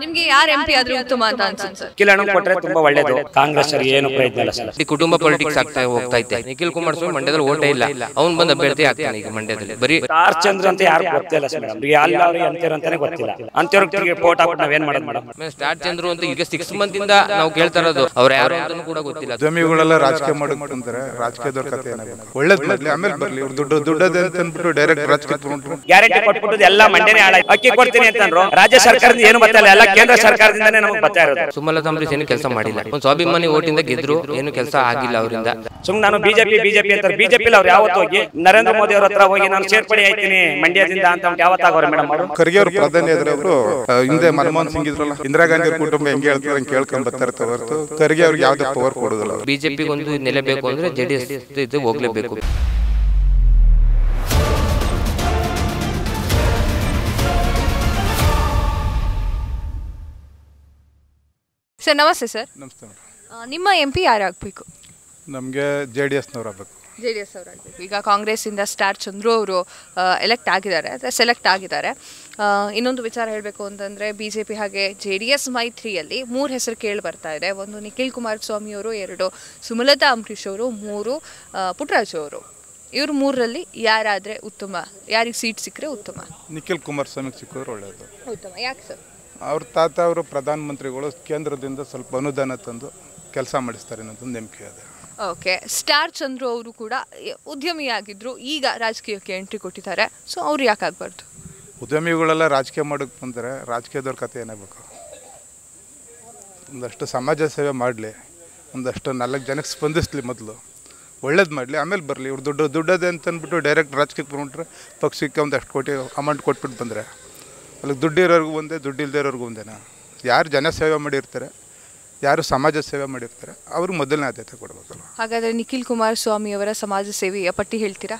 ನಿಮ್ಗೆ ಯಾರು M P ಆದ್ರೆ ಉತ್ತಮ ಅಂತ ಅನ್ಸುತ್ತೆ ಕಿಲಣ ಕೊಟ್ರೆ ತುಂಬಾ ಒಳ್ಳೇದು ಕಾಂಗ್ರೆಸ್ ಅಲ್ಲಿ ಏನು ಪ್ರಯತ್ನ ಇಲ್ಲ ಸರ್ ಈ ಕುಟುಂಬ ಪೊಲಿಟಿಕ್ಸ್ ಆಗ್ತಾ ಹೋಗ್ತಾ ಇದ್ದೆ ನಿಖಿಲ್ ಕುಮಾರಸ್ವಾಮಿ ಮಂಡ್ಯದಲ್ಲಿ ಓಟೇ ಇಲ್ಲ ಅವ್ನು ಬಂದ ಅಭ್ಯರ್ಥಿ ಆಗ್ತಾನೆ ಈಗ ಮಂಡ್ಯದಲ್ಲಿ ಬರೀ ಆರ್ ಚಂದ್ರ ಅಂತ ಯಾರು ಗೊತ್ತಿಲ್ಲ ಸರ್ ಯಾರು ಅಂತೇರು ಅಂತಾನೆ ಗೊತ್ತಿಲ್ಲ ಅಂತೇರು ಫೋಟೋ ಹಾಕ್ಬಿಟ್ಟು ನಾವೇನ್ ಮಾಡೋದು ಮೇಡಮ್ ಸ್ಟಾರ್ ಚಂದ್ರು ಅಂತ ಈಗ ಸಿಕ್ಸ್ ಮಂತ್ ಇಂದ ನಾವು ಕೇಳ್ತಾ ಇರೋದು ಅವ್ರು ಯಾರು ಅಂತಾನು ಕೂಡ ಗೊತ್ತಿಲ್ಲ ಜಮಿಗಳೆಲ್ಲ ರಾಜಕೀಯ ಮಾಡ್ಕೊಂತಾರೆ ರಾಜಕೀಯದವ್ರ ಕಥೆ ಏನಾಗಬೇಕು ಒಳ್ಳೇದ್ ಬರ್ಲಿ ಆಮೇಲೆ ಬರ್ಲಿ ಇವ್ರು ದುಡ್ಡು ದುಡ್ಡದೆ ಅಂತ ಅಂದ್ಬಿಟ್ಟು ಡೈರೆಕ್ಟ್ ರಾಜಕೀಯ ಗ್ಯಾರಂಟಿ ಕೊಟ್ಬಿಟ್ಟು ಎಲ್ಲ ಮಂಡ್ಯನೇ ಹಾಳಾಗಿ ಅಕ್ಕಿ ಕೊಡ್ತೀನಿ ಅಂತಂದ್ರು ರಾಜ್ಯ ಸರ್ಕಾರದಿಂದ ಏನು ಬರ್ತಾ ಇಲ್ಲ ಎಲ್ಲ ಕೇಂದ್ರ ಸರ್ಕಾರದಿಂದಾನೇ ನಮಗೆ ಬರ್ತಾ ಇರೋದು ಸುಮಲತಾ ಅಂಬರೀಶ್ ಏನು ಕೆಲಸ ಮಾಡಿಲ್ಲ ಒಂದು ಸ್ವಾಭಿಮಾನಿ ಓಟಿಂದ ಗೆದ್ರು ಏನು ಕೆಲಸ ಆಗಿಲ್ಲ ಅವರಿಂದ ಸುಮ್ ನಾನು ಬಿಜೆಪಿ ಬಿಜೆಪಿ ಅಂತಾರೆ ಬಿಜೆಪಿ ಅವ್ರು ಯಾವತ್ತು ಹೋಗಿ ನರೇಂದ್ರ ಮೋದಿ ಅವ್ರ ಹತ್ರ ಹೋಗಿ ನಾನು ಸೇರ್ಪಡೆ ಆಯ್ತೀನಿ ಮಂಡ್ಯದಿಂದ ಅಂತ ಯಾವತ್ತಾಗೋರು ಮೇಡಮ್ ಖರ್ಗೆ ಅವರು ಪ್ರಧಾನಿ ಅವರು ಹಿಂದೆ ಮನಮೋಹನ್ ಸಿಂಗ್ ಇದ್ರಲ್ಲ ಇಂದಿರಾ ಗಾಂಧಿ ಕುಟುಂಬ ಹೆಂಗೆ ಹೇಳ್ತಾರೆ ಕೇಳ್ಕೊಂಡ್ ಬರ್ತಾ ಹೊರತು ಖರ್ಗೆ ಅವ್ರಿಗೆ ಯಾವ್ದು ಪವರ್ ಕೊಡೋದಲ್ಲ ಬಿಜೆಪಿಗೆ ಒಂದು ನೆಲೆ ಬೇಕು ಅಂದ್ರೆ ಜೆಡಿಎಸ್ ಇದು ಹೋಗ್ಲೇಬೇಕು ಸರ್ ನಮಸ್ತೆ ಸರ್ ನಮಸ್ತೆ ನಿಮ್ಮ ಎಂ ಪಿ ಯಾರಾಗಬೇಕು ನಮಗೆ ಜೆ ಡಿ ಎಸ್ ಆಗಬೇಕು ಜೆ ಡಿ ಎಸ್ ಆಗಬೇಕು ಈಗ ಕಾಂಗ್ರೆಸ್ಸಿಂದ ಸ್ಟಾರ್ ಚಂದ್ರು ಅವರು ಎಲೆಕ್ಟ್ ಆಗಿದ್ದಾರೆ ಅಥವಾ ಸೆಲೆಕ್ಟ್ ಆಗಿದ್ದಾರೆ ಇನ್ನೊಂದು ವಿಚಾರ ಹೇಳಬೇಕು ಅಂತಂದರೆ ಬಿ ಜೆ ಪಿ ಹಾಗೆ ಜೆ ಡಿ ಎಸ್ ಮೈತ್ರಿಯಲ್ಲಿ ಮೂರು ಹೆಸರು ಕೇಳಿ ಬರ್ತಾ ಇದೆ ಒಂದು ನಿಖಿಲ್ ಸ್ವಾಮಿ ಅವರು ಎರಡು ಸುಮಲತಾ ಅಂಬರೀಷ್ ಅವರು ಮೂರು ಪುಟ್ಟರಾಜು ಅವರು ಇವರು ಮೂರರಲ್ಲಿ ಯಾರಾದರೆ ಉತ್ತಮ ಯಾರಿಗೆ ಸೀಟ್ ಸಿಕ್ಕರೆ ಉತ್ತಮ ನಿಖಿಲ್ ಕುಮಾರ್ ಸಿಕ್ಕಿದ್ರೆ ಒಳ್ಳೆಯದು ಉತ್ತಮ ಯಾಕೆ ಸರ್ ಅವ್ರ ತಾತ ಅವರು ಪ್ರಧಾನಮಂತ್ರಿಗಳು ಕೇಂದ್ರದಿಂದ ಸ್ವಲ್ಪ ಅನುದಾನ ತಂದು ಕೆಲಸ ಮಾಡಿಸ್ತಾರೆ ಅನ್ನೋದೊಂದು ನಂಬಿಕೆ ಇದೆ ಓಕೆ ಸ್ಟಾರ್ ಚಂದ್ರು ಅವರು ಕೂಡ ಉದ್ಯಮಿಯಾಗಿದ್ದರು ಈಗ ರಾಜಕೀಯಕ್ಕೆ ಎಂಟ್ರಿ ಕೊಟ್ಟಿದ್ದಾರೆ ಸೊ ಅವ್ರು ಯಾಕಾಗಬಾರ್ದು ಉದ್ಯಮಿಗಳೆಲ್ಲ ರಾಜಕೀಯ ಮಾಡೋಕ್ಕೆ ಬಂದರೆ ರಾಜಕೀಯದವ್ರ ಕಥೆ ಏನಾಗಬೇಕು ಒಂದಷ್ಟು ಸಮಾಜ ಸೇವೆ ಮಾಡಲಿ ಒಂದಷ್ಟು ನಾಲ್ಕು ಜನಕ್ಕೆ ಸ್ಪಂದಿಸ್ಲಿ ಮೊದಲು ಒಳ್ಳೇದು ಮಾಡಲಿ ಆಮೇಲೆ ಬರಲಿ ಇವ್ರು ದುಡ್ಡು ದುಡ್ಡದೆ ಅಂತಂದ್ಬಿಟ್ಟು ಡೈರೆಕ್ಟ್ ರಾಜಕೀಯಕ್ಕೆ ಬಂದ್ಬಿಟ್ರೆ ಪಕ್ಷಕ್ಕೆ ಒಂದಷ್ಟು ಕೋಟಿ ಅಮೌಂಟ್ ಕೊಟ್ಬಿಟ್ಟು ಬಂದರೆ ಅಲ್ಲಿಗೆ ದುಡ್ಡು ಒಂದೇ ದುಡ್ಡು ಒಂದೇನಾ ಯಾರು ಜನ ಸೇವೆ ಮಾಡಿರ್ತಾರೆ ಯಾರು ಸಮಾಜ ಸೇವೆ ಮಾಡಿರ್ತಾರೆ ಅವ್ರಿಗೆ ಮೊದಲನೇ ಆದ್ಯತೆ ಕೊಡಬೇಕಲ್ಲ ಹಾಗಾದರೆ ನಿಖಿಲ್ ಸ್ವಾಮಿ ಅವರ ಸಮಾಜ ಸೇವೆಯ ಪಟ್ಟಿ ಹೇಳ್ತೀರಾ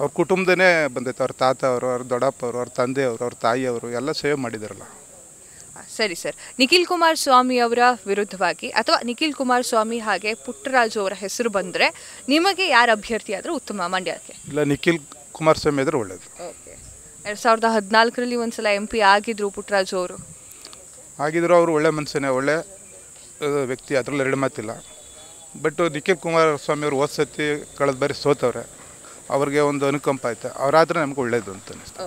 ಅವ್ರ ಕುಟುಂಬದೇ ಬಂದೈತೆ ಅವ್ರ ತಾತ ಅವರು ಅವ್ರ ದೊಡ್ಡಪ್ಪ ಅವರು ಅವ್ರ ತಂದೆಯವರು ಅವ್ರ ತಾಯಿಯವರು ಎಲ್ಲ ಸೇವೆ ಮಾಡಿದಾರಲ್ಲ ಸರಿ ಸರ್ ನಿಖಿಲ್ ಸ್ವಾಮಿ ಅವರ ವಿರುದ್ಧವಾಗಿ ಅಥವಾ ನಿಖಿಲ್ ಸ್ವಾಮಿ ಹಾಗೆ ಪುಟ್ಟರಾಜು ಅವರ ಹೆಸರು ಬಂದರೆ ನಿಮಗೆ ಯಾರು ಅಭ್ಯರ್ಥಿ ಆದರೂ ಉತ್ತಮ ಮಂಡ್ಯಕ್ಕೆ ಇಲ್ಲ ನಿಖಿಲ್ ಸ್ವಾಮಿ ಆದರೆ ಒಳ್ಳೆಯದು ಎರಡು ಸಾವಿರದ ಹದಿನಾಲ್ಕರಲ್ಲಿ ಒಂದ್ಸಲ ಎಂ ಪಿ ಆಗಿದ್ರು ಪುಟ್ಟರಾಜು ಅವರು ಆಗಿದ್ರು ಅವರು ಒಳ್ಳೆ ಮನಸ್ಸಿನೇ ಒಳ್ಳೆ ವ್ಯಕ್ತಿ ಅದರಲ್ಲಿ ಎರಡು ಮಾತಿಲ್ಲ ಬಟ್ ಕುಮಾರ್ ಸ್ವಾಮಿ ಅವರು ಓದ್ಸತಿ ಕಳೆದ ಬಾರಿ ಸೋತವ್ರೆ ಅವ್ರಿಗೆ ಒಂದು ಅನುಕಂಪ ಆಯ್ತು ಅವ್ರಾದ್ರೆ ನಮ್ಗೆ ಒಳ್ಳೇದು ಅಂತ ಅನಿಸ್ತಾ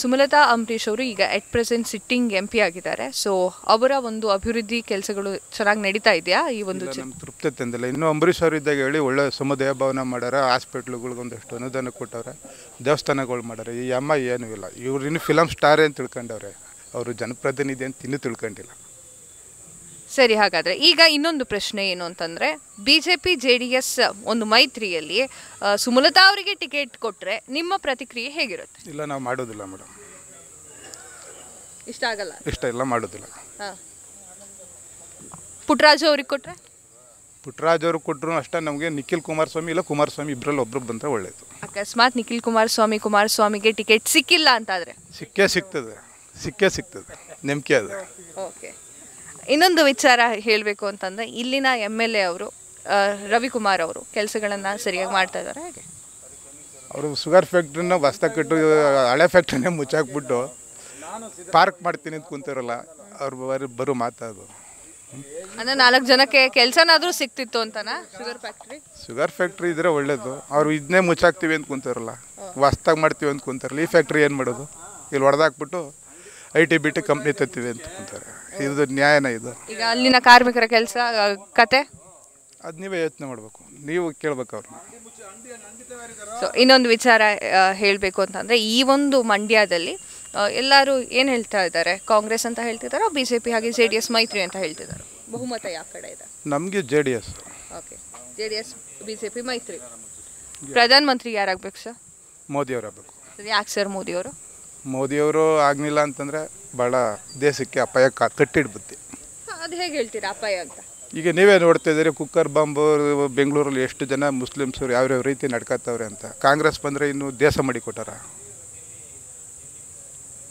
ಸುಮಲತಾ ಅಂಬರೀಶ್ ಅವರು ಈಗ at present sitting M P ಆಗಿದ್ದಾರೆ ಸೊ ಅವರ ಒಂದು ಅಭಿವೃದ್ಧಿ ಕೆಲಸಗಳು ಚೆನ್ನಾಗಿ ನಡೀತಾ ಇದೆಯಾ ಈ ಒಂದು ತೃಪ್ತಿ ತಂದಿಲ್ಲ ಇನ್ನು ಅಂಬರೀಶ್ ಅವರು ಇದ್ದಾಗ ಹೇಳಿ ಒಳ್ಳೆ ಸಮುದಾಯ ಭವನ ಮಾಡ್ಯಾರ ಹಾಸ್ಪಿಟ್ಲುಗಳಿಗೆ ಅನುದಾನ ಕೊಟ್ಟವ್ರೆ ದೇವಸ್ಥಾನಗಳು ಮಾಡ್ಯಾರ ಈ ಅಮ್ಮ ಏನೂ ಇಲ್ಲ ಇವ್ರು ಇನ್ನು ಫಿಲಮ್ ಸ್ಟಾರ್ ಅಂತ ತಿಳ್ಕೊಂಡವ್ರೆ ಅವರು ಜನಪ್ರತಿನಿಧಿ ಅಂತ ಇನ್ನೂ ತಿಳ್ಕೊಂಡಿಲ್ಲ ಸರಿ ಹಾಗಾದರೆ ಈಗ ಇನ್ನೊಂದು ಪ್ರಶ್ನೆ ಏನು ಅಂತಂದರೆ B J P J D S ಒಂದು ಮೈತ್ರಿಯಲ್ಲಿ ಸುಮಲತಾ ಅವರಿಗೆ ಟಿಕೆಟ್ ಕೊಟ್ಟರೆ ನಿಮ್ಮ ಪ್ರತಿಕ್ರಿಯೆ ಹೇಗಿರುತ್ತೆ ಇಲ್ಲ ನಾವು ಮಾಡೋದಿಲ್ಲ ಮೇಡಮ್ ಇಷ್ಟ ಆಗಲ್ಲ ಇಷ್ಟ ಇಲ್ಲ ಮಾಡೋದಿಲ್ಲ ಪುಟ್ರಾಜು ಅವ್ರಿಗೆ ಕೊಟ್ಟರೆ ಪುಟ್ರಾಜ್ ಅವರು ಕೊಟ್ಟರು ಅಷ್ಟೇ ನಮಗೆ ನಿಖಿಲ್ ಕುಮಾರಸ್ವಾಮಿ ಇಲ್ಲ ಕುಮಾರಸ್ವಾಮಿ ಇಬ್ಬರಲ್ಲಿ ಒಬ್ಬರು ಬಂದರೆ ಒಳ್ಳೆಯದು ಅಕಸ್ಮಾತ್ ನಿಖಿಲ್ ಕುಮಾರಸ್ವಾಮಿ ಕುಮಾರಸ್ವಾಮಿಗೆ ಟಿಕೆಟ್ ಸಿಕ್ಕಿಲ್ಲ ಅಂತಾದರೆ ಸಿಕ್ಕೇ ಸಿಗ್ತದೆ ಸಿಕ್ಕೇ ಸಿಗ್ತದೆ ನಂಬಿಕೆ ಅದ ಓಕೆ ಇನ್ನೊಂದು ವಿಚಾರ ಹೇಳಬೇಕು ಅಂತಂದ್ರೆ ಇಲ್ಲಿನ ಎಮ್ ಎಲ್ ಎ ಅವರು ರವಿಕುಮಾರ್ ಅವರು ಕೆಲಸಗಳನ್ನ ಸರಿಯಾಗಿ ಮಾಡ್ತಾ ಇದ್ದಾರೆ ಹಾಗೆ ಅವರು ಶುಗರ್ ಫ್ಯಾಕ್ಟ್ರಿನ ಹೊಸ್ದಾಗಿ ಕಟ್ಟು ಹಳೆ ಫ್ಯಾಕ್ಟ್ರಿನೇ ಮುಚ್ಚಾಕ್ಬಿಟ್ಟು ಪಾರ್ಕ್ ಮಾಡ್ತೀನಿ ಅಂತ ಕುಂತಿರಲ್ಲ ಅವ್ರ ಬರೀ ಬರೋ ಮಾತಾಡೋದು ಅಂದ್ರೆ ನಾಲ್ಕು ಜನಕ್ಕೆ ಕೆಲಸನಾದರೂ ಸಿಕ್ತಿತ್ತು ಅಂತಾನ ಶುಗರ್ ಫ್ಯಾಕ್ಟ್ರಿ ಶುಗರ್ ಫ್ಯಾಕ್ಟ್ರಿ ಇದ್ರೆ ಒಳ್ಳೇದು ಅವ್ರು ಇದನ್ನೇ ಮುಚ್ಚಾಕ್ತೀವಿ ಅಂತ ಕುಂತಿರಲ್ಲ ವಸ್ತಾಗ ಮಾಡ್ತೀವಿ ಅಂತ ಕುಂತಾರಲ್ಲ ಈ ಫ್ಯಾಕ್ಟ್ರಿ ಏನು ಮಾಡೋದು ಇಲ್ಲಿ ಹೊಡೆದಾಕ್ಬಿಟ್ಟು I T B T company ತತ್ತೀವಿ ಅಂತ ಕುಂತಾರೆ ಇದು ನ್ಯಾಯನ ಇದು ಈಗ ಅಲ್ಲಿನ ಕಾರ್ಮಿಕರ ಕೆಲಸ ಕತೆ ಅದು ನೀವೇ ಯೋಚನೆ ಮಾಡಬೇಕು ನೀವು ಕೇಳಬೇಕು ಅವ್ರನ್ನ ಸೊ ಇನ್ನೊಂದು ವಿಚಾರ ಹೇಳಬೇಕು ಅಂತಂದರೆ ಈ ಒಂದು ಮಂಡ್ಯದಲ್ಲಿ ಎಲ್ಲರೂ ಏನು ಹೇಳ್ತಾ ಇದ್ದಾರೆ ಕಾಂಗ್ರೆಸ್ ಅಂತ ಹೇಳ್ತಿದ್ದಾರೆ ಬಿ ಜೆ ಪಿ ಹಾಗೆ ಜೆ ಡಿ ಎಸ್ ಮೈತ್ರಿ ಅಂತ ಹೇಳ್ತಿದ್ದಾರೆ ಬಹುಮತ ಯಾವ ಕಡೆ ಇದೆ ನಮಗೆ J D S okay J D S B J P ಮೈತ್ರಿ ಪ್ರಧಾನಮಂತ್ರಿ ಯಾರಾಗಬೇಕು ಸರ್ ಮೋದಿಯವರಾಗಬೇಕು ಯಾಕೆ ಸರ್ ಮೋದಿಯವರು ಮೋದಿಯವರು ಆಗಲಿಲ್ಲ ಅಂತಂದ್ರೆ ಬಹಳ ದೇಶಕ್ಕೆ ಅಪಾಯ ಕಟ್ಟಿಡ್ಬುತ್ತೆ ಅದು ಹೇಗೆ ಹೇಳ್ತೀರಾ ಅಪಾಯ ಅಂತ ಈಗ ನೀವೇ ನೋಡ್ತಾ ಇದ್ದೀರಿ ಕುಕ್ಕರ್ ಬಾಂಬ್ ಬೆಂಗಳೂರಲ್ಲಿ ಎಷ್ಟು ಜನ ಮುಸ್ಲಿಮ್ಸರು ಯಾವ್ಯಾವ ರೀತಿ ನಡ್ಕತ್ತವ್ರೆ ಅಂತ ಕಾಂಗ್ರೆಸ್ ಬಂದರೆ ಇನ್ನು ದೇಶ ಮಾಡಿಕೊಟ್ಟಾರ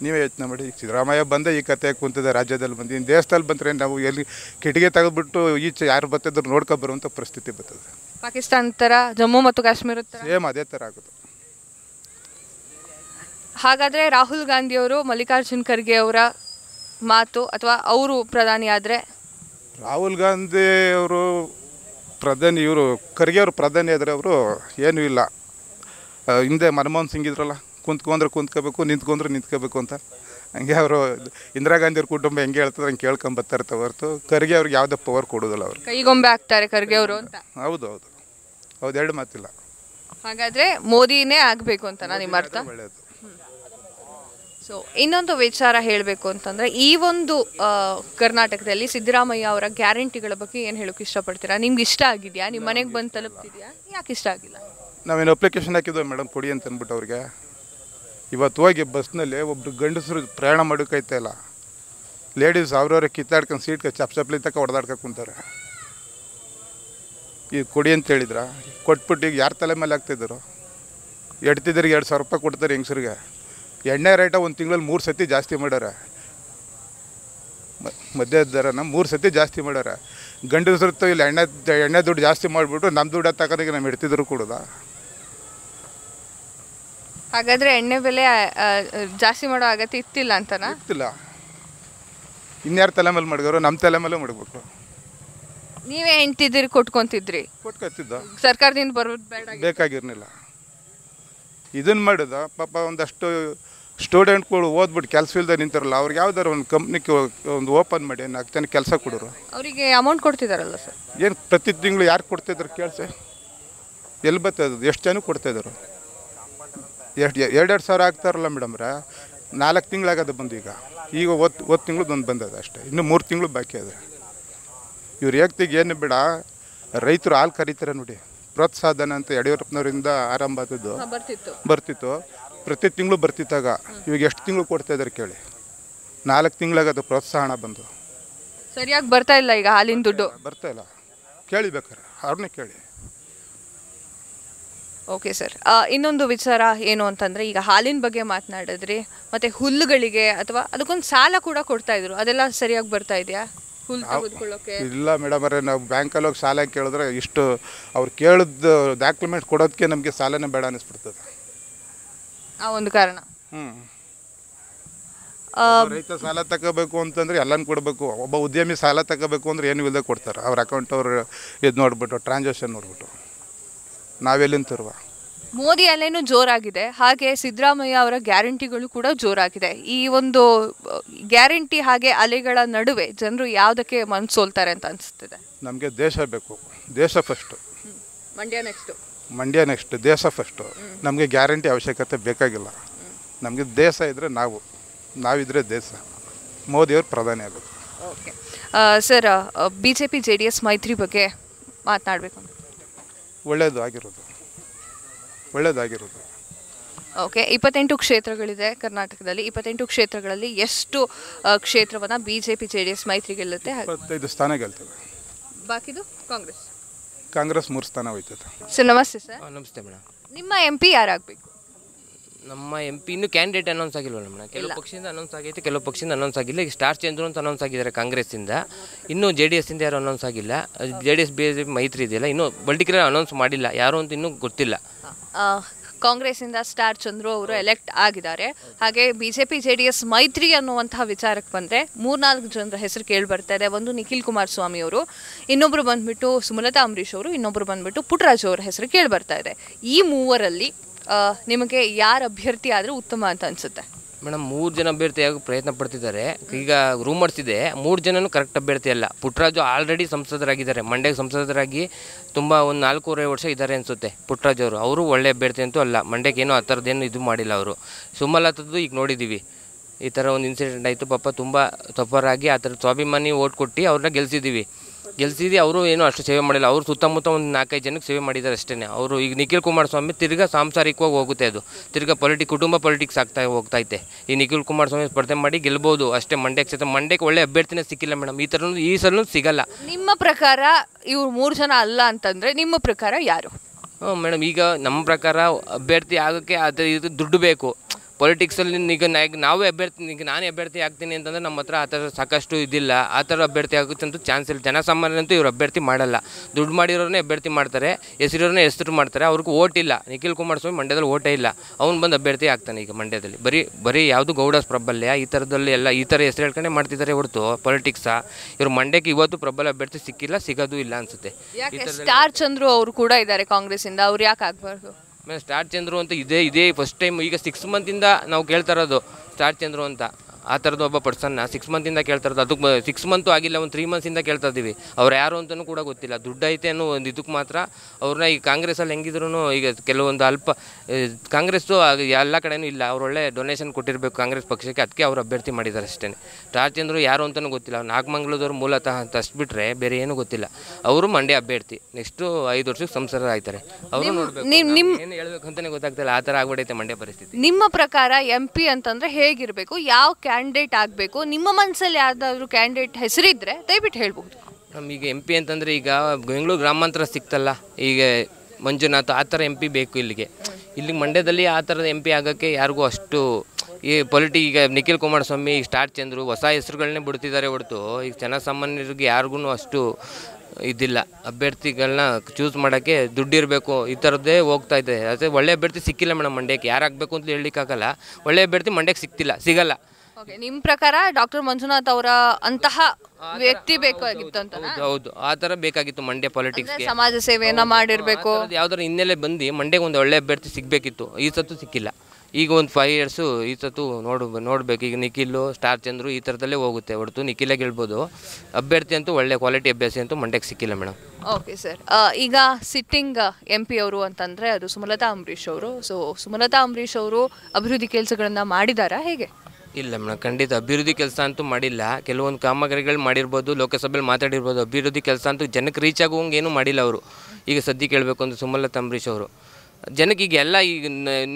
ನೀವೇ ಯೋಚನೆ ಮಾಡಿ ಸಿದ್ದರಾಮಯ್ಯ ಬಂದ ಈ ಕತೆ ಕುಂತಿದೆ ರಾಜ್ಯದಲ್ಲಿ ಬಂದು ಇನ್ನು ದೇಶದಲ್ಲಿ ಬಂದರೆ ನಾವು ಎಲ್ಲಿ ಕಿಟಕಿ ತೆಗೆದ್ಬಿಟ್ಟು ಈಚೆ ಯಾರು ಬರ್ತಿದ್ರು ನೋಡ್ಕೊ ಬರುವಂಥ ಪರಿಸ್ಥಿತಿ ಬರ್ತದೆ ಪಾಕಿಸ್ತಾನ ತರ ಜಮ್ಮು ಮತ್ತು ಕಾಶ್ಮೀರ ಸೇಮ್ ಅದೇ ಥರ ಆಗುತ್ತೆ ಹಾಗಾದರೆ ರಾಹುಲ್ ಗಾಂಧಿಯವರು ಮಲ್ಲಿಕಾರ್ಜುನ್ ಖರ್ಗೆ ಅವರ ಮಾತು ಅಥವಾ ಅವರು ಪ್ರಧಾನಿ ಆದರೆ ರಾಹುಲ್ ಗಾಂಧಿ ಅವರು ಪ್ರಧಾನಿ ಇವರು ಖರ್ಗೆ ಅವರು ಪ್ರಧಾನಿ ಆದರೆ ಅವರು ಏನೂ ಇಲ್ಲ ಹಿಂದೆ ಮನಮೋಹನ್ ಸಿಂಗ್ ಇದ್ರಲ್ಲ ಕುಂತ್ಕೊಂಡ್ರೆ ಕುಂತ್ಕೋಬೇಕು ನಿಂತ್ಕೊಂಡ್ರೆ ನಿಂತ್ಕೋಬೇಕು ಅಂತ ಹಂಗೆ ಅವರು ಇಂದಿರಾ ಗಾಂಧಿ ಅವ್ರ ಕುಟುಂಬ ಹೆಂಗೆ ಹೇಳ್ತದೆ ಹಂಗೆ ಕೇಳ್ಕೊಂಡು ಬರ್ತಾರೆ ಹೊರತು ಖರ್ಗೆ ಅವ್ರಿಗೆ ಯಾವುದೇ ಪವರ್ ಕೊಡೋದಿಲ್ಲ ಅವರು ಕೈಗೊಂಬೆ ಆಗ್ತಾರೆ ಖರ್ಗೆ ಅವರು ಅಂತ ಹೌದು ಹೌದು ಹೌದು ಎರಡು ಮಾತಿಲ್ಲ ಹಾಗಾದರೆ ಮೋದಿನೇ ಆಗಬೇಕು ಅಂತ ನಿಮ್ಮ ಅರ್ಥ ಒಳ್ಳೆಯದು ಸೊ ಇನ್ನೊಂದು ವಿಚಾರ ಹೇಳಬೇಕು ಅಂತಂದರೆ ಈ ಒಂದು ಕರ್ನಾಟಕದಲ್ಲಿ ಸಿದ್ದರಾಮಯ್ಯ ಅವರ ಗ್ಯಾರಂಟಿಗಳ ಬಗ್ಗೆ ಏನು ಹೇಳೋಕೆ ಇಷ್ಟಪಡ್ತೀರಾ ನಿಮ್ಗೆ ಇಷ್ಟ ಆಗಿದೆಯಾ ನಿಮ್ಮ ಮನೆಗೆ ಬಂದು ತಲುಪ್ತಿದ್ಯಾ ಯಾಕೆ ಇಷ್ಟ ಆಗಿಲ್ಲ ನಾವೇನು ಅಪ್ಲಿಕೇಶನ್ ಹಾಕಿದ್ವಿ ಮೇಡಮ್ ಕೊಡಿ ಅಂತ ಅಂದ್ಬಿಟ್ಟು ಅವ್ರಿಗೆ ಇವತ್ತು ಹೋಗಿ ಬಸ್ನಲ್ಲಿ ಒಬ್ರು ಗಂಡಸರು ಪ್ರಯಾಣ ಮಾಡೋಕೈತೆ ಇಲ್ಲ ಲೇಡೀಸ್ ಅವ್ರವ್ರಿಗೆ ಕಿತ್ತಾಡ್ಕೊಂಡು ಸೀಟ್ಗೆ ಚಪ್ ಚಪ್ಲಿ ತಕ್ಕ ಹೊಡೆದಾಡ್ಕ ಕುಂತಾರೆ ಈಗ ಕೊಡಿ ಅಂತ ಹೇಳಿದ್ರ ಕೊಟ್ಬಿಟ್ಟು ಈಗ ಯಾರ ತಲೆ ಮೇಲೆ ಹಾಕ್ತಿದ್ರು ಎಡ್ತಿದ್ರಿಗೆ ಎರಡು ಸಾವಿರ ರೂಪಾಯಿ ಕೊಡ್ತಾರೆ ಹೆಂಗಸರಿಗೆ ಎಣ್ಣೆ ರೇಟ ಒಂದು ತಿಂಗಳಲ್ಲಿ ಮೂರು ಸತಿ ಜಾಸ್ತಿ ಮಾಡ್ಯಾರ ಮದ್ಯ ದರನ ಮೂರು ಸತಿ ಜಾಸ್ತಿ ಮಾಡ್ಯಾರ ಗಂಡಸ್ರದ್ದು ಇಲ್ಲಿ ಎಣ್ಣೆ ಎಣ್ಣೆ ದುಡ್ಡು ಜಾಸ್ತಿ ಮಾಡಿಬಿಟ್ಟು ನಮ್ಮ ದುಡ್ಡು ತಗೋದಕ್ಕೆ ನಮ್ಮ ಇಡ್ತಿದ್ರು ಕೂಡ ಹಾಗಾದರೆ ಎಣ್ಣೆ ಬೆಲೆ ಜಾಸ್ತಿ ಮಾಡೋ ಅಗತ್ಯ ಇತ್ತಿಲ್ಲ ಅಂತನಾ ಇತ್ತಿಲ್ಲ ಇನ್ಯಾರು ತಲೆ ಮೇಲೆ ಮಾಡ್ಗೋರು ನಮ್ಮ ತಲೆ ಮೇಲೆ ಮಾಡಬೇಕು ನೀವೇ ಹೆಂಡ್ತಿದ್ದೀರಿ ಕೊಟ್ಕೊಂತಿದ್ರಿ ಕೊಟ್ಕೊತಿದ್ದ ಸರ್ಕಾರದಿಂದ ಬರೋದು ಬೇಡ ಬೇಕಾಗಿರ್ಲಿಲ್ಲ ಇದನ್ನು ಮಾಡಿದ ಪಾಪ ಒಂದಷ್ಟು ಸ್ಟೂಡೆಂಟ್ಗಳು ಓದ್ಬಿಟ್ಟು ಕೆಲಸ ಇಲ್ಲದೆ ನಿಂತಾರಲ್ಲ ಅವ್ರಿಗೆ ಯಾವ್ದಾರು ಒಂದು ಕಂಪ್ನಿಗೆ ಒಂದು ಓಪನ್ ಮಾಡಿ ನಾಲ್ಕು ಜನ ಕೆಲಸ ಕೊಡೋರು ಅವರಿಗೆ ಅಮೌಂಟ್ ಕೊಡ್ತಿದಾರಲ್ಲ ಸರ್ ಏನು ಪ್ರತಿ ತಿಂಗಳು ಯಾರು ಕೊಡ್ತಾಯಿದ್ರು ಕೇಳಿಸಿ ಎಲ್ಲಿ ಬರ್ತದ ಎಷ್ಟು ಜನ ಕೊಡ್ತಾಯಿದ್ರು ಎಷ್ಟು ಎರಡು ಸಾವಿರ ಆಗ್ತಾರಲ್ಲ ಮೇಡಮ್ರೆ ನಾಲ್ಕು ತಿಂಗಳಾಗದು ಬಂದು ಈಗ ಈಗ ಒತ್ತು ಒತ್ತು ತಿಂಗಳು ಬಂದು ಬಂದದ ಅಷ್ಟೇ ಇನ್ನು ಮೂರು ತಿಂಗಳು ಬಾಕಿ ಅದ ಇವ್ರು ಏಕ್ತಿಗೆ ಏನು ಬಿಡ ರೈತರು ಹಾಲು ಕರೀತಾರೆ ನೋಡಿ ಪ್ರೋತ್ಸಾಹಧನ ಅಂತ ಯಡಿಯೂರಪ್ಪನವರಿಂದ ಆರಂಭ ಆದದ್ದು ಬರ್ತಿತ್ತು ಪ್ರತಿ ತಿಂಗಳು ಬರ್ತಿತ್ತಾಗ ಇವಾಗ ಎಷ್ಟು ತಿಂಗಳು ಕೊಡ್ತಾ ಇದಾರೆ ಕೇಳಿ ನಾಲ್ಕು ತಿಂಗಳಾಗ ಅದು ಪ್ರೋತ್ಸಾಹನ ಬಂದು ಸರಿಯಾಗಿ ಬರ್ತಾ ಇಲ್ಲ ಈಗ ಹಾಲಿನ ದುಡ್ಡು ಬರ್ತಾ ಇಲ್ಲ ಕೇಳಿ ಬೇಕಾರೆ ಅವ್ರನ್ನೇ ಕೇಳಿ ಓಕೆ ಸರ್ ಇನ್ನೊಂದು ವಿಚಾರ ಏನು ಅಂತಂದರೆ ಈಗ ಹಾಲಿನ ಬಗ್ಗೆ ಮಾತನಾಡಿದ್ರಿ ಮತ್ತು ಹುಲ್ಲುಗಳಿಗೆ ಅಥವಾ ಅದಕ್ಕೊಂದು ಸಾಲ ಕೂಡ ಕೊಡ್ತಾ ಕೊಡ್ತಾಯಿದ್ರು ಅದೆಲ್ಲ ಸರಿಯಾಗಿ ಬರ್ತಾ ಇದೆಯಾ ಇಲ್ಲ ಮೇಡಮ್ ಅವರೇ ನಾವು ಬ್ಯಾಂಕಲ್ಲಿ ಹೋಗಿ ಸಾಲ ಕೇಳಿದ್ರೆ ಇಷ್ಟು ಅವ್ರು ಕೇಳಿದ ಡಾಕ್ಯುಮೆಂಟ್ ಕೊಡೋದಕ್ಕೆ ನಮಗೆ ಸಾಲನೇ ಬೇಡ ಅನ್ನಿಸ್ಬಿಡ್ತದೆ ಕಾರಣ ಹ್ಞೂ ರೈತ ಸಾಲ ತಗೋಬೇಕು ಅಂತಂದ್ರೆ ಎಲ್ಲನೂ ಕೊಡಬೇಕು ಒಬ್ಬ ಉದ್ಯಮಿ ಸಾಲ ತಗೋಬೇಕು ಅಂದ್ರೆ ಏನು ಇಲ್ಲದೆ ಕೊಡ್ತಾರೆ ಅವ್ರ ಅಕೌಂಟ್ ಅವ್ರು ಇದು ನೋಡ್ಬಿಟ್ಟು ಟ್ರಾನ್ಸಾಕ್ಷನ್ ನೋಡ್ಬಿಟ್ಟು ನಾವೆಲ್ಲಿಂದ ತರುವ ಮೋದಿ ಅಲೆನೂ ಜೋರಾಗಿದೆ ಹಾಗೆ ಸಿದ್ದರಾಮಯ್ಯ ಅವರ ಗ್ಯಾರಂಟಿಗಳು ಕೂಡ ಜೋರಾಗಿದೆ ಈ ಒಂದು ಗ್ಯಾರಂಟಿ ಹಾಗೆ ಅಲೆಗಳ ನಡುವೆ ಜನರು ಯಾವುದಕ್ಕೆ ಮನ್ಸೋಲ್ತಾರೆ ಅಂತ ಅನಿಸ್ತಿದೆ ನಮಗೆ ದೇಶ ಬೇಕು ದೇಶ first Mandya next Mandya next ದೇಶ ಫಸ್ಟು ನಮಗೆ ಗ್ಯಾರಂಟಿ ಅವಶ್ಯಕತೆ ಬೇಕಾಗಿಲ್ಲ ನಮಗೆ ದೇಶ ಇದ್ರೆ ನಾವು ನಾವಿದ್ರೆ ದೇಶ ಮೋದಿಯವರು ಪ್ರಧಾನಿ ಆಗಬೇಕು okay sir B J P J D S ಮೈತ್ರಿ ಬಗ್ಗೆ ಮಾತನಾಡಬೇಕು ಒಳ್ಳೆಯದು ಆಗಿರೋದು ಒಳ್ಳೆಯದಾಗಿರೋದು ಓಕೆ ಇಪ್ಪತ್ತೆಂಟು ಕ್ಷೇತ್ರಗಳಿದೆ ಕರ್ನಾಟಕದಲ್ಲಿ ಇಪ್ಪತ್ತೆಂಟು ಕ್ಷೇತ್ರಗಳಲ್ಲಿ ಎಷ್ಟು ಕ್ಷೇತ್ರವನ್ನು B J P J D S ಮೈತ್ರಿ ಗೆಲ್ಲುತ್ತೆ ಇಪ್ಪತ್ತೈದು ಸ್ಥಾನ ಗೆಲ್ತವೆ ಬಾಕಿದು ಕಾಂಗ್ರೆಸ್ ಕಾಂಗ್ರೆಸ್ ಮೂರು ಸ್ಥಾನ ಹೋಯ್ತದೆ ಸರ್ ನಮಸ್ತೆ ಸರ್ ನಮಸ್ತೆ ಮೇಡಮ್ ನಿಮ್ಮ ಎಂ ಪಿ ಯಾರಾಗಬೇಕು ನಮ್ಮ ಎಂ ಪಿ ಇನ್ನು ಕ್ಯಾಂಡಿಡೇಟ್ ಅನೌನ್ಸ್ ಆಗಿಲ್ವಲ್ಲ ಮೇಡಮ್ ಕೆಲವು ಪಕ್ಷದಿಂದ ಅನೌನ್ಸ್ ಆಗೈತೆ ಕೆಲವು ಪಕ್ಷದಿಂದ ಅನೌನ್ಸ್ ಆಗಿಲ್ಲ ಈಗ ಸ್ಟಾರ್ ಚಂದ್ರು ಅಂತ ಅನೌನ್ಸ್ ಆಗಿದ್ದಾರೆ ಇಂದ ಇನ್ನೂ ಜೆ ಡಿ ಇಂದ ಯಾರು ಅನೌನ್ಸ್ ಆಗಿಲ್ಲ J D S B J P ಮೈತ್ರಿ ಇದೆಯಲ್ಲ ಇನ್ನೂ ಬಲ್ಟಿಕರ ಅನೌನ್ಸ್ ಮಾಡಿಲ್ಲ ಯಾರು ಅಂತ ಇನ್ನೂ ಗೊತ್ತಿಲ್ಲ ಕಾಂಗ್ರೆಸ್ಸಿಂದ ಸ್ಟಾರ್ ಚಂದ್ರು ಅವರು ಎಲೆಕ್ಟ್ ಆಗಿದ್ದಾರೆ ಹಾಗೆ B J P J D S ಮೈತ್ರಿ ಅನ್ನುವಂತಹ ವಿಚಾರಕ್ಕೆ ಬಂದರೆ ಮೂರ್ನಾಲ್ಕು ಜನರ ಹೆಸರು ಕೇಳಿ ಬರ್ತಾ ಇದೆ ಒಂದು ನಿಖಿಲ್ ಸ್ವಾಮಿ ಅವರು ಇನ್ನೊಬ್ಬರು ಬಂದ್ಬಿಟ್ಟು ಸುಮಲತಾ ಅಂಬರೀಶ್ ಅವರು ಇನ್ನೊಬ್ಬರು ಬಂದ್ಬಿಟ್ಟು ಪುಟ್ಟರಾಜು ಅವರ ಹೆಸರು ಕೇಳಿ ಬರ್ತಾ ಇದೆ ಈ ಮೂವರಲ್ಲಿ ನಿಮಗೆ ಯಾರು ಅಭ್ಯರ್ಥಿ ಆದರೂ ಉತ್ತಮ ಅಂತ ಅನಿಸುತ್ತೆ ಮೇಡಮ್ ಮೂರು ಜನ ಅಭ್ಯರ್ಥಿಯಾಗಿ ಪ್ರಯತ್ನ ಪಡ್ತಿದ್ದಾರೆ ಈಗ ರೂಮರ್ಸ್ ಇದೆ ಮೂರು ಜನನೂ ಕರೆಕ್ಟ್ ಅಭ್ಯರ್ಥಿ ಅಲ್ಲ ಪುಟ್ಟರಾಜು ಆಲ್ರೆಡಿ ಸಂಸದರಾಗಿದ್ದಾರೆ ಮಂಡ್ಯ ಸಂಸದರಾಗಿ ತುಂಬ ಒಂದು ನಾಲ್ಕೂವರೆ ವರ್ಷ ಇದ್ದಾರೆ ಅನಿಸುತ್ತೆ ಪುಟ್ಟರಾಜು ಅವರು ಅವರು ಒಳ್ಳೆ ಅಭ್ಯರ್ಥಿ ಅಂತೂ ಅಲ್ಲ ಮಂಡ್ಯಕ್ಕೆ ಆ ಥರದ್ದೇನು ಇದು ಮಾಡಿಲ್ಲ ಅವರು ಸುಮಲತದ್ದು ಈಗ ನೋಡಿದ್ದೀವಿ ಈ ಥರ ಒಂದು ಇನ್ಸಿಡೆಂಟ್ ಆಯಿತು ಪಾಪ ತುಂಬ ತಪ್ಪರಾಗಿ ಆ ಥರ ಸ್ವಾಭಿಮಾನಿ ಓಟ್ ಕೊಟ್ಟು ಅವ್ರನ್ನ ಗೆಲ್ಸಿದ್ದೀವಿ ಗೆಲ್ಸಿದ್ದು ಅವರು ಏನು ಅಷ್ಟು ಸೇವೆ ಮಾಡಿಲ್ಲ ಅವರು ಸುತ್ತಮುತ್ತ ಒಂದು ನಾಲ್ಕೈದು ಜನಕ್ಕೆ ಸೇವೆ ಮಾಡಿದ್ದಾರೆ ಅಷ್ಟೇ ಅವರು ಈಗ ನಿಖಿಲ್ ಕುಮಾರಸ್ವಾಮಿ ತಿರ್ಗಾ ಸಾಂಸಾರಿಕವಾಗಿ ಹೋಗುತ್ತೆ ಅದು ತಿರ್ಗಾ ಪೊಲಿಟಿ ಕುಟುಂಬ ಪೊಲಿಟಿಕ್ಸ್ ಆಗ್ತಾ ಹೋಗ್ತೈತೆ ಈ ನಿಖಿಲ್ ಕುಮಾರಸ್ವಾಮಿ ಸ್ಪರ್ಧೆ ಮಾಡಿ ಗೆಲ್ಬೋದು ಅಷ್ಟೇ ಮಂಡ್ಯ ಕ್ಷೇತ್ರ ಮಂಡ್ಯಕ್ಕೆ ಒಳ್ಳೆ ಅಭ್ಯರ್ಥಿನೇ ಸಿಕ್ಕಿಲ್ಲ ಮೇಡಮ್ ಈ ಥರ ಈ ಸಲೂ ಸಿಗಲ್ಲ ನಿಮ್ಮ ಪ್ರಕಾರ ಇವ್ರು ಮೂರು ಜನ ಅಲ್ಲ ಅಂತಂದರೆ ನಿಮ್ಮ ಪ್ರಕಾರ ಯಾರು ಹ್ಞೂ ಮೇಡಮ್ ಈಗ ನಮ್ಮ ಪ್ರಕಾರ ಅಭ್ಯರ್ಥಿ ಆಗೋಕ್ಕೆ ಅದು ಇದು ದುಡ್ಡು ಬೇಕು ಪೊಲಿಟಿಕ್ಸಲ್ಲಿ ಈಗ ನಾವು ಅಭ್ಯರ್ಥಿ ಈಗ ನಾನು ಅಭ್ಯರ್ಥಿ ಆಗ್ತೀನಿ ಅಂತಂದ್ರೆ ನಮ್ಮ ಹತ್ರ ಆ ಥರ ಸಾಕಷ್ಟು ಇದಿಲ್ಲ ಆ ಥರ ಅಭ್ಯರ್ಥಿ ಆಗುತ್ತೆ ಚಾನ್ಸ್ ಇಲ್ಲ ಜನಸಾಮಾನ್ಯರಂತೂ ಇವ್ರು ಅಭ್ಯರ್ಥಿ ಮಾಡಲ್ಲ ದುಡ್ಡು ಮಾಡಿರೋರನ್ನೇ ಅಭ್ಯರ್ಥಿ ಮಾಡ್ತಾರೆ ಹೆಸರಿರೋನೇ ಹೆಸರು ಮಾಡ್ತಾರೆ ಅವ್ರಿಗೂ ಓಟ್ ಇಲ್ಲ ನಿಖಿಲ್ ಕುಮಾರಸ್ವಾಮಿ ಮಂಡ್ಯದಲ್ಲಿ ಓಟೇ ಇಲ್ಲ ಅವ್ನು ಬಂದು ಅಭ್ಯರ್ಥಿ ಆಗ್ತಾನೆ ಈಗ ಮಂಡ್ಯದಲ್ಲಿ ಬರೀ ಬರೀ ಯಾವುದು ಗೌಡಸ್ ಪ್ರಬಲ್ಯ ಈ ಥರದಲ್ಲಿ ಎಲ್ಲ ಈ ಥರ ಹೆಸರು ಹೇಳ್ಕೊಂಡೆ ಮಾಡ್ತಿದ್ದಾರೆ ಹೊರತು ಪೊಲಿಟಿಕ್ಸಾ ಇವ್ರು ಮಂಡ್ಯಕ್ಕೆ ಇವತ್ತು ಪ್ರಬಲ ಅಭ್ಯರ್ಥಿ ಸಿಕ್ಕಿಲ್ಲ ಸಿಗೋದು ಇಲ್ಲ ಅನಿಸುತ್ತೆ ಸ್ಟಾರ್ ಚಂದ್ರು ಅವರು ಕೂಡ ಇದ್ದಾರೆ ಇಂದ ಅವ್ರು ಯಾಕೆ ಆಗಬಾರ್ದು ಆಮೇಲೆ ಸ್ಟಾರ್ ಚಂದ್ರು ಅಂತ ಇದೇ ಇದೇ ಫಸ್ಟ್ ಟೈಮ್ ಈಗ ಸಿಕ್ಸ್ ಮಂತಿಂದ ನಾವು ಕೇಳ್ತಾ ಇರೋದು ಸ್ಟಾರ್ ಚಂದ್ರು ಅಂತ ಆ ಥರದ ಒಬ್ಬ ಪರ್ಸನ್ನ ಸಿಕ್ಸ್ ಮಂತಿಂದ ಕೇಳ್ತಾ ಇರೋದು ಅದಕ್ಕೆ ಸಿಕ್ಸ್ ಮಂತು ಆಗಿಲ್ಲ ಒಂದು ತ್ರೀ ಮಂತ್ಸಿಂದ ಕೇಳ್ತಾ ಇದ್ದೀವಿ ಅವ್ರು ಯಾರು ಅಂತಲೂ ಕೂಡ ಗೊತ್ತಿಲ್ಲ ದುಡ್ಡು ಐತೆ ಅನ್ನೋ ಒಂದು ಇದಕ್ಕೆ ಮಾತ್ರ ಅವ್ರನ್ನ ಈಗ ಕಾಂಗ್ರೆಸ್ಸಲ್ಲಿ ಹೆಂಗಿದ್ರು ಈಗ ಕೆಲವೊಂದು ಅಲ್ಪ ಕಾಂಗ್ರೆಸ್ಸು ಎಲ್ಲ ಕಡೆಯೂ ಇಲ್ಲ ಒಳ್ಳೆ ಡೊನೇಷನ್ ಕೊಟ್ಟಿರಬೇಕು ಕಾಂಗ್ರೆಸ್ ಪಕ್ಷಕ್ಕೆ ಅದಕ್ಕೆ ಅವರು ಅಭ್ಯರ್ಥಿ ಮಾಡಿದ್ದಾರೆ ಅಷ್ಟೇ ರಾಜೇಂದ್ರ ಯಾರು ಅಂತಲೂ ಗೊತ್ತಿಲ್ಲ ನಾಗಮಂಗ್ಲದವ್ರು ಮೂಲತಃ ಅಂತ ಅಷ್ಟು ಬೇರೆ ಏನೂ ಗೊತ್ತಿಲ್ಲ ಅವರು ಮಂಡ್ಯ ಅಭ್ಯರ್ಥಿ ನೆಕ್ಸ್ಟು ಐದು ವರ್ಷಕ್ಕೆ ಸಂಸದ ಆಯ್ತಾರೆ ಅವರು ನೋಡಬೇಕು ಏನು ಹೇಳಬೇಕು ಅಂತಾನೆ ಗೊತ್ತಾಗ್ತಿಲ್ಲ ಆ ಥರ ಆಗ್ಬಿಡೈತೆ ಮಂಡ್ಯ ಪರಿಸ್ಥಿತಿ ನಿಮ್ಮ ಪ್ರಕಾರ ಎಂ ಪಿ ಅಂತಂದರೆ ಹೇಗಿರಬೇಕು ಯಾವ ಕ್ಯಾಂಡಿಡೇಟ್ ಆಗಬೇಕು ನಿಮ್ಮ ಮನಸ್ಸಲ್ಲಿ ಯಾವ್ದಾದ್ರು ಕ್ಯಾಂಡಿಡೇಟ್ ಹೆಸರಿದ್ರೆ ದಯವಿಟ್ಟು ಹೇಳ್ಬೋದು ನಮಗೀಗ ಎಂ ಪಿ ಅಂತಂದರೆ ಈಗ ಬೆಂಗಳೂರು ಗ್ರಾಮಾಂತರ ಸಿಕ್ತಲ್ಲ ಈಗ ಮಂಜುನಾಥ್ ಆ ಥರ ಎಂ ಪಿ ಬೇಕು ಇಲ್ಲಿಗೆ ಇಲ್ಲಿ ಮಂಡ್ಯದಲ್ಲಿ ಆ ಥರದ ಎಂ ಪಿ ಆಗೋಕ್ಕೆ ಯಾರಿಗೂ ಅಷ್ಟು ಈ ಪೊಲಿಟಿ ಈಗ ನಿಖಿಲ್ ಕುಮಾರಸ್ವಾಮಿ ಸ್ಟಾರ್ ಚಂದ್ರು ಹೊಸ ಹೆಸರುಗಳನ್ನೇ ಬಿಡ್ತಿದ್ದಾರೆ ಹೊರತು ಈಗ ಜನಸಾಮಾನ್ಯರಿಗೆ ಯಾರಿಗೂ ಅಷ್ಟು ಇದಿಲ್ಲ ಅಭ್ಯರ್ಥಿಗಳನ್ನ ಚೂಸ್ ಮಾಡೋಕ್ಕೆ ದುಡ್ಡಿರಬೇಕು ಈ ಥರದ್ದೇ ಹೋಗ್ತಾ ಇದೆ ಅದೇ ಒಳ್ಳೆ ಅಭ್ಯರ್ಥಿ ಸಿಕ್ಕಿಲ್ಲ ಮೇಡಮ್ ಮಂಡ್ಯಕ್ಕೆ ಯಾರಾಗಬೇಕು ಅಂತ ಹೇಳಲಿಕ್ಕಾಗಲ್ಲ ಒಳ್ಳೆ ಅಭ್ಯರ್ಥಿ ಮಂಡ್ಯಕ್ಕೆ ಸಿಕ್ತಿಲ್ಲ ಸಿಗಲ್ಲ ನಿಮ್ ನಿಮ್ಮ ಪ್ರಕಾರ ಡಾಕ್ಟರ್ ಮಂಜುನಾಥ್ ಅವರ ಅಂತಹ ವ್ಯಕ್ತಿ ಬೇಕಾಗಿತ್ತು ಅಂತ ಹೌದು ಆ ಥರ ಬೇಕಾಗಿತ್ತು ಮಂಡ್ಯ ಪಾಲಿಟಿಕ್ಸ್ ಸಮಾಜ ಸೇವೆಯನ್ನ ಮಾಡಿರಬೇಕು ಯಾವ್ದಾರ ಹಿನ್ನೆಲೆ ಬಂದು ಮಂಡ್ಯಗೆ ಒಂದು ಒಳ್ಳೆ ಅಭ್ಯರ್ಥಿ ಸಿಗ್ಬೇಕಿತ್ತು ಈ ಸತ್ತು ಸಿಕ್ಕಿಲ್ಲ ಈಗ ಒಂದು ಫೈವ್ ಇಯರ್ಸು ಈ ಸತ್ತು ನೋಡ್ ನೋಡ್ಬೇಕು ಈಗ ನಿಖಿಲು ಸ್ಟಾರ್ ಚಂದ್ರು ಈ ಥರದಲ್ಲೇ ಹೋಗುತ್ತೆ ಹೊರತು ನಿಖಿಲೇ ಗೆಲ್ಬೋದು ಅಭ್ಯರ್ಥಿ ಅಂತೂ ಒಳ್ಳೆ ಕ್ವಾಲಿಟಿ ಅಭ್ಯರ್ಥಿ ಅಂತೂ ಮಂಡ್ಯಕ್ಕೆ ಸಿಕ್ಕಿಲ್ಲ ಮೇಡಮ್ ಓಕೆ ಸರ್ ಈಗ ಸಿಟ್ಟಿಂಗ್ ಎಂ ಪಿ ಅವರು ಅಂತಂದರೆ ಅದು ಸುಮಲತಾ ಅಂಬರೀಶ್ ಅವರು ಸೊ ಸುಮಲತಾ ಅಂಬರೀಶ್ ಅವರು ಅಭಿವೃದ್ಧಿ ಕೆಲಸಗಳನ್ನು ಮಾಡಿದಾರಾ ಹೇಗೆ ಇಲ್ಲ ಮೇಡಮ್ ಖಂಡಿತ ಅಭಿವೃದ್ಧಿ ಕೆಲಸ ಅಂತೂ ಮಾಡಿಲ್ಲ ಕೆಲವೊಂದು ಕಾಮಗಾರಿಗಳು ಮಾಡಿರ್ಬೋದು ಲೋಕಸಭೆಯಲ್ಲಿ ಮಾತಾಡಿರ್ಬೋದು ಅಭಿವೃದ್ಧಿ ಕೆಲಸ ಅಂತೂ ಜನಕ್ಕೆ ರೀಚ್ ಆಗುವಂಗೆ ಏನೂ ಮಾಡಿಲ್ಲ ಅವರು ಈಗ ಸದ್ಯಕ್ಕೆ ಹೇಳಬೇಕು ಅಂದರೆ ಸುಮಲತಾ ಅಂಬರೀಷ್ ಅವರು ಜನಕ್ಕೆ ಈಗ ಎಲ್ಲ ಈಗ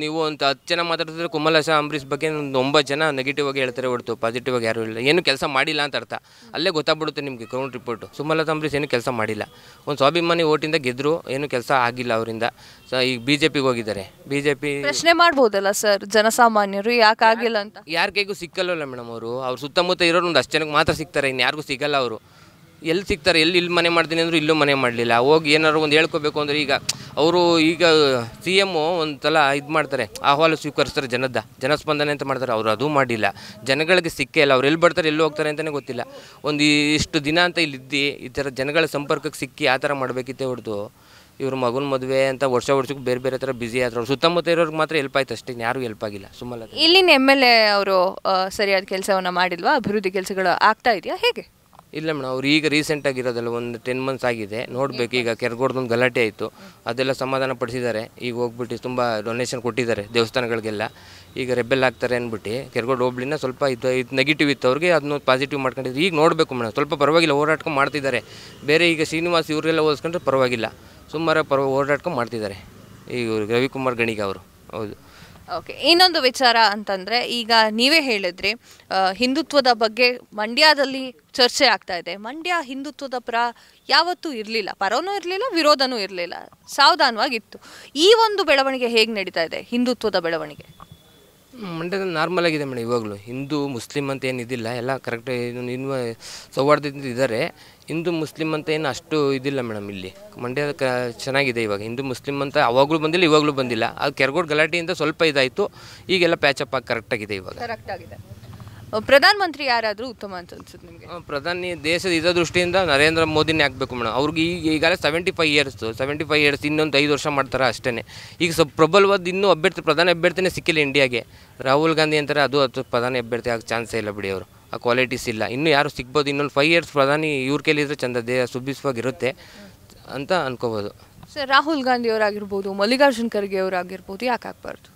ನೀವು ಅಂತ ಹತ್ತು ಜನ ಮಾತಾಡ್ತಿದ್ರೆ ಕುಮಲಸ ಅಂಬರೀಷ್ ಬಗ್ಗೆ ಒಂದು ಒಂಬತ್ತು ಜನ ನೆಗೆಟಿವ್ ಆಗಿ ಹೇಳ್ತಾರೆ ಹೊರತು ಪಾಸಿಟಿವ್ ಆಗಿ ಯಾರೂ ಇಲ್ಲ ಏನು ಕೆಲಸ ಮಾಡಿಲ್ಲ ಅಂತ ಅರ್ಥ ಅಲ್ಲೇ ಗೊತ್ತಾಗ್ಬಿಡುತ್ತೆ ನಿಮಗೆ ಗ್ರೌಂಡ್ ರಿಪೋರ್ಟು ಸುಮಲತಾ ಅಂಬರೀಷ್ ಏನು ಕೆಲಸ ಮಾಡಿಲ್ಲ ಒಂದು ಸ್ವಾಭಿಮಾನಿ ಓಟಿಂದ ಗೆದ್ದರು ಏನು ಕೆಲಸ ಆಗಿಲ್ಲ ಅವರಿಂದ ಸೊ ಈಗ ಬಿ ಜೆ ಪಿಗೆ ಹೋಗಿದ್ದಾರೆ ಬಿ ಜೆ ಪಿ ಪ್ರಶ್ನೆ ಮಾಡ್ಬೋದಲ್ಲ ಸರ್ ಜನಸಾಮಾನ್ಯರು ಯಾಕೆ ಆಗಿಲ್ಲ ಅಂತ ಯಾರ ಕೈಗೂ ಸಿಕ್ಕಲ್ಲ ಮೇಡಮ್ ಅವರು ಅವ್ರ ಸುತ್ತಮುತ್ತ ಇರೋರು ಒಂದು ಅಷ್ಟು ಜನಕ್ಕೆ ಮಾತ್ರ ಸಿಗ್ತಾರೆ ಇನ್ನು ಯಾರಿಗೂ ಸಿಗಲ್ಲ ಅವರು ಎಲ್ಲಿ ಸಿಗ್ತಾರೆ ಎಲ್ಲಿ ಇಲ್ಲಿ ಮನೆ ಮಾಡ್ತೀನಿ ಅಂದರೂ ಇಲ್ಲೂ ಮನೆ ಮಾಡಲಿಲ್ಲ ಹೋಗಿ ಏನಾದ್ರು ಒಂದು ಹೇಳ್ಕೋಬೇಕು ಅಂದರೆ ಈಗ ಅವರು ಈಗ ಸಿ ಎಮ್ಮು ಒಂದು ಸಲ ಇದು ಮಾಡ್ತಾರೆ ಆಹ್ವಾಲು ಸ್ವೀಕರಿಸ್ತಾರೆ ಜನದ ಜನಸ್ಪಂದನೆ ಅಂತ ಮಾಡ್ತಾರೆ ಅವರು ಅದು ಮಾಡಿಲ್ಲ ಜನಗಳಿಗೆ ಸಿಕ್ಕೇ ಇಲ್ಲ ಅವ್ರು ಎಲ್ಲಿ ಬರ್ತಾರೆ ಎಲ್ಲಿ ಹೋಗ್ತಾರೆ ಅಂತಲೇ ಗೊತ್ತಿಲ್ಲ ಒಂದು ಇಷ್ಟು ದಿನ ಅಂತ ಇಲ್ಲಿದ್ದು ಈ ಥರ ಜನಗಳ ಸಂಪರ್ಕಕ್ಕೆ ಸಿಕ್ಕಿ ಆ ಥರ ಮಾಡಬೇಕಿತ್ತೇ ಹೊಡೆದು ಇವ್ರ ಮಗನ ಮದುವೆ ಅಂತ ವರ್ಷ ವರ್ಷಕ್ಕೆ ಬೇರೆ ಬೇರೆ ಥರ ಬ್ಯುಸಿ ಆದ್ರು ಸುತ್ತಮುತ್ತ ಇರೋರಿಗೆ ಮಾತ್ರ ಹೆಲ್ಪ್ ಆಯ್ತು ಅಷ್ಟೇ ಯಾರು ಹೆಲ್ಪ್ ಆಗಿಲ್ಲ ಸುಮ್ಮನೆ ಇಲ್ಲಿನ ಎಮ್ ಎಲ್ ಎ ಅವರು ಸರಿಯಾದ ಕೆಲಸವನ್ನು ಮಾಡಿಲ್ವಾ ಅಭಿವೃದ್ಧಿ ಕೆಲಸಗಳು ಆಗ್ತಾ ಇದೆಯಾ ಹೇಗೆ ಇಲ್ಲ ಮೇಡಮ್ ಅವ್ರು ಈಗ ರೀಸೆಂಟ್ ಆಗಿರೋದಲ್ಲ ಒಂದು ಟೆನ್ ಮಂತ್ಸ್ ಆಗಿದೆ ನೋಡ್ಬೇಕು ಈಗ ಕೆರೆಗೋಡ್ದೊಂದು ಗಲಾಟೆ ಆಯಿತು ಅದೆಲ್ಲ ಸಮಾಧಾನ ಪಡಿಸಿದ್ದಾರೆ ಈಗ ಹೋಗ್ಬಿಟ್ಟು ತುಂಬ ಡೊನೇಷನ್ ಕೊಟ್ಟಿದ್ದಾರೆ ದೇವಸ್ಥಾನಗಳಿಗೆಲ್ಲ ಈಗ ರೆಬೆಲ್ ಆಗ್ತಾರೆ ಅಂದ್ಬಿಟ್ಟು ಕೆರೆಗೋಡ್ ಹೋಬ್ಳಿನ ಸ್ವಲ್ಪ ಇದು ಇದು ನೆಗೆಟಿವ್ ಇತ್ತು ಅವ್ರಿಗೆ ಅದನ್ನ ಪಾಸಿಟಿವ್ ಮಾಡ್ಕೊಂಡಿದ್ರು ಈಗ ನೋಡಬೇಕು ಮೇಡಮ್ ಸ್ವಲ್ಪ ಪರವಾಗಿಲ್ಲ ಓಡಾಟಕ್ಕೆ ಮಾಡ್ತಿದ್ದಾರೆ ಬೇರೆ ಈಗ ಶ್ರೀನಿವಾಸ್ ಇವರೆಲ್ಲ ಓದಿಸ್ಕೊಂಡ್ರೆ ಪರವಾಗಿಲ್ಲ ಸುಮಾರು ಪರ್ವ ಓಡಾಟಕ್ಕೆ ಮಾಡ್ತಿದ್ದಾರೆ ಈಗ ರವಿಕುಮಾರ್ ಗಣಿಗ ಅವರು ಹೌದು ಓಕೆ ಇನ್ನೊಂದು ವಿಚಾರ ಅಂತಂದರೆ ಈಗ ನೀವೇ ಹೇಳಿದ್ರಿ ಹಿಂದುತ್ವದ ಬಗ್ಗೆ ಮಂಡ್ಯದಲ್ಲಿ ಚರ್ಚೆ ಆಗ್ತಾ ಇದೆ ಮಂಡ್ಯ ಹಿಂದುತ್ವದ ಪರ ಯಾವತ್ತೂ ಇರಲಿಲ್ಲ ಪರವೂ ಇರಲಿಲ್ಲ ವಿರೋಧನೂ ಇರಲಿಲ್ಲ ಸಾವಧಾನವಾಗಿತ್ತು ಈ ಒಂದು ಬೆಳವಣಿಗೆ ಹೇಗೆ ನಡೀತಾ ಇದೆ ಹಿಂದುತ್ವದ ಬೆಳವಣಿಗೆ ಮಂಡ್ಯದಲ್ಲಿ ನಾರ್ಮಲ್ ಆಗಿದೆ ಮೇಡಮ್ ಇವಾಗಲೂ ಹಿಂದೂ ಮುಸ್ಲಿಮ್ ಅಂತ ಏನಿದಿಲ್ಲ ಎಲ್ಲ ಕರೆಕ್ಟ್ ಇನ್ನು ಸೌಹಾರ್ದದಿಂದ ಇದ್ದಾರೆ ಹಿಂದೂ ಮುಸ್ಲಿಂ ಅಂತ ಏನು ಅಷ್ಟು ಇದಿಲ್ಲ ಮೇಡಮ್ ಇಲ್ಲಿ ಮಂಡ್ಯ ಕ ಚೆನ್ನಾಗಿದೆ ಇವಾಗ ಹಿಂದೂ ಮುಸ್ಲಿಂ ಅಂತ ಅವಾಗಲೂ ಬಂದಿಲ್ಲ ಇವಾಗಲೂ ಬಂದಿಲ್ಲ ಅದು ಕೆರಗೋಡ್ ಗಲಾಟೆಯಿಂದ ಸ್ವಲ್ಪ ಇದಾಯಿತು ಈಗೆಲ್ಲ ಪ್ಯಾಚಪ್ ಆಗಿ ಕರೆಕ್ಟಾಗಿದೆ ಇವಾಗ ಕರೆಕ್ಟಾಗಿದೆ ಪ್ರಧಾನಮಂತ್ರಿ ಯಾರಾದರೂ ಉತ್ತಮ ಅಂತ ಅನ್ಸುತ್ತೆ ನಿಮಗೆ ಪ್ರಧಾನಿ ದೇಶದ ಇದ ದೃಷ್ಟಿಯಿಂದ ನರೇಂದ್ರ ಮೋದಿನೇ ಆಗಬೇಕು ಮೇಡಮ್ ಅವ್ರಿಗೆ ಈಗ ಈಗಾಗಲೇ seventy five years seventy five years ಇನ್ನೊಂದು ಐದು ವರ್ಷ ಮಾಡ್ತಾರೆ ಅಷ್ಟೇ ಈಗ ಸ್ವಲ್ಪ ಪ್ರಬಲವಾದ ಇನ್ನೂ ಅಭ್ಯರ್ಥಿ ಪ್ರಧಾನಿ ಅಭ್ಯರ್ಥಿನೇ ಸಿಕ್ಕಿಲ್ಲ ಇಂಡಿಯಾಗೆ ರಾಹುಲ್ ಗಾಂಧಿ ಅಂತಾರೆ ಅದು ಅದು ಪ್ರಧಾನಿ ಅಭ್ಯರ್ಥಿ ಆಗೋ ಚಾನ್ಸೇ ಇಲ್ಲ ಬಿಡಿ ಅವರು ಆ ಕ್ವಾಲಿಟೀಸ್ ಇಲ್ಲ ಇನ್ನೂ ಯಾರು ಸಿಗ್ಬೋದು ಇನ್ನೊಂದು ಫೈವ್ ಇಯರ್ಸ್ ಪ್ರಧಾನಿ ಇವ್ರ ಕೈಲಿದ್ರೆ ಚಂದ ದೇಹ ಸುಬ್ಬಿಸುವಾಗಿರುತ್ತೆ ಅಂತ ಅನ್ಕೋಬೋದು ಸರ್ ರಾಹುಲ್ ಗಾಂಧಿ ಅವರಾಗಿರ್ಬೋದು ಮಲ್ಲಿಕಾರ್ಜುನ್ ಖರ್ಗೆ ಅವರಾಗಿರ್ಬೋದು ಯಾಕೆ ಆಗ್ಬಾರ್ದು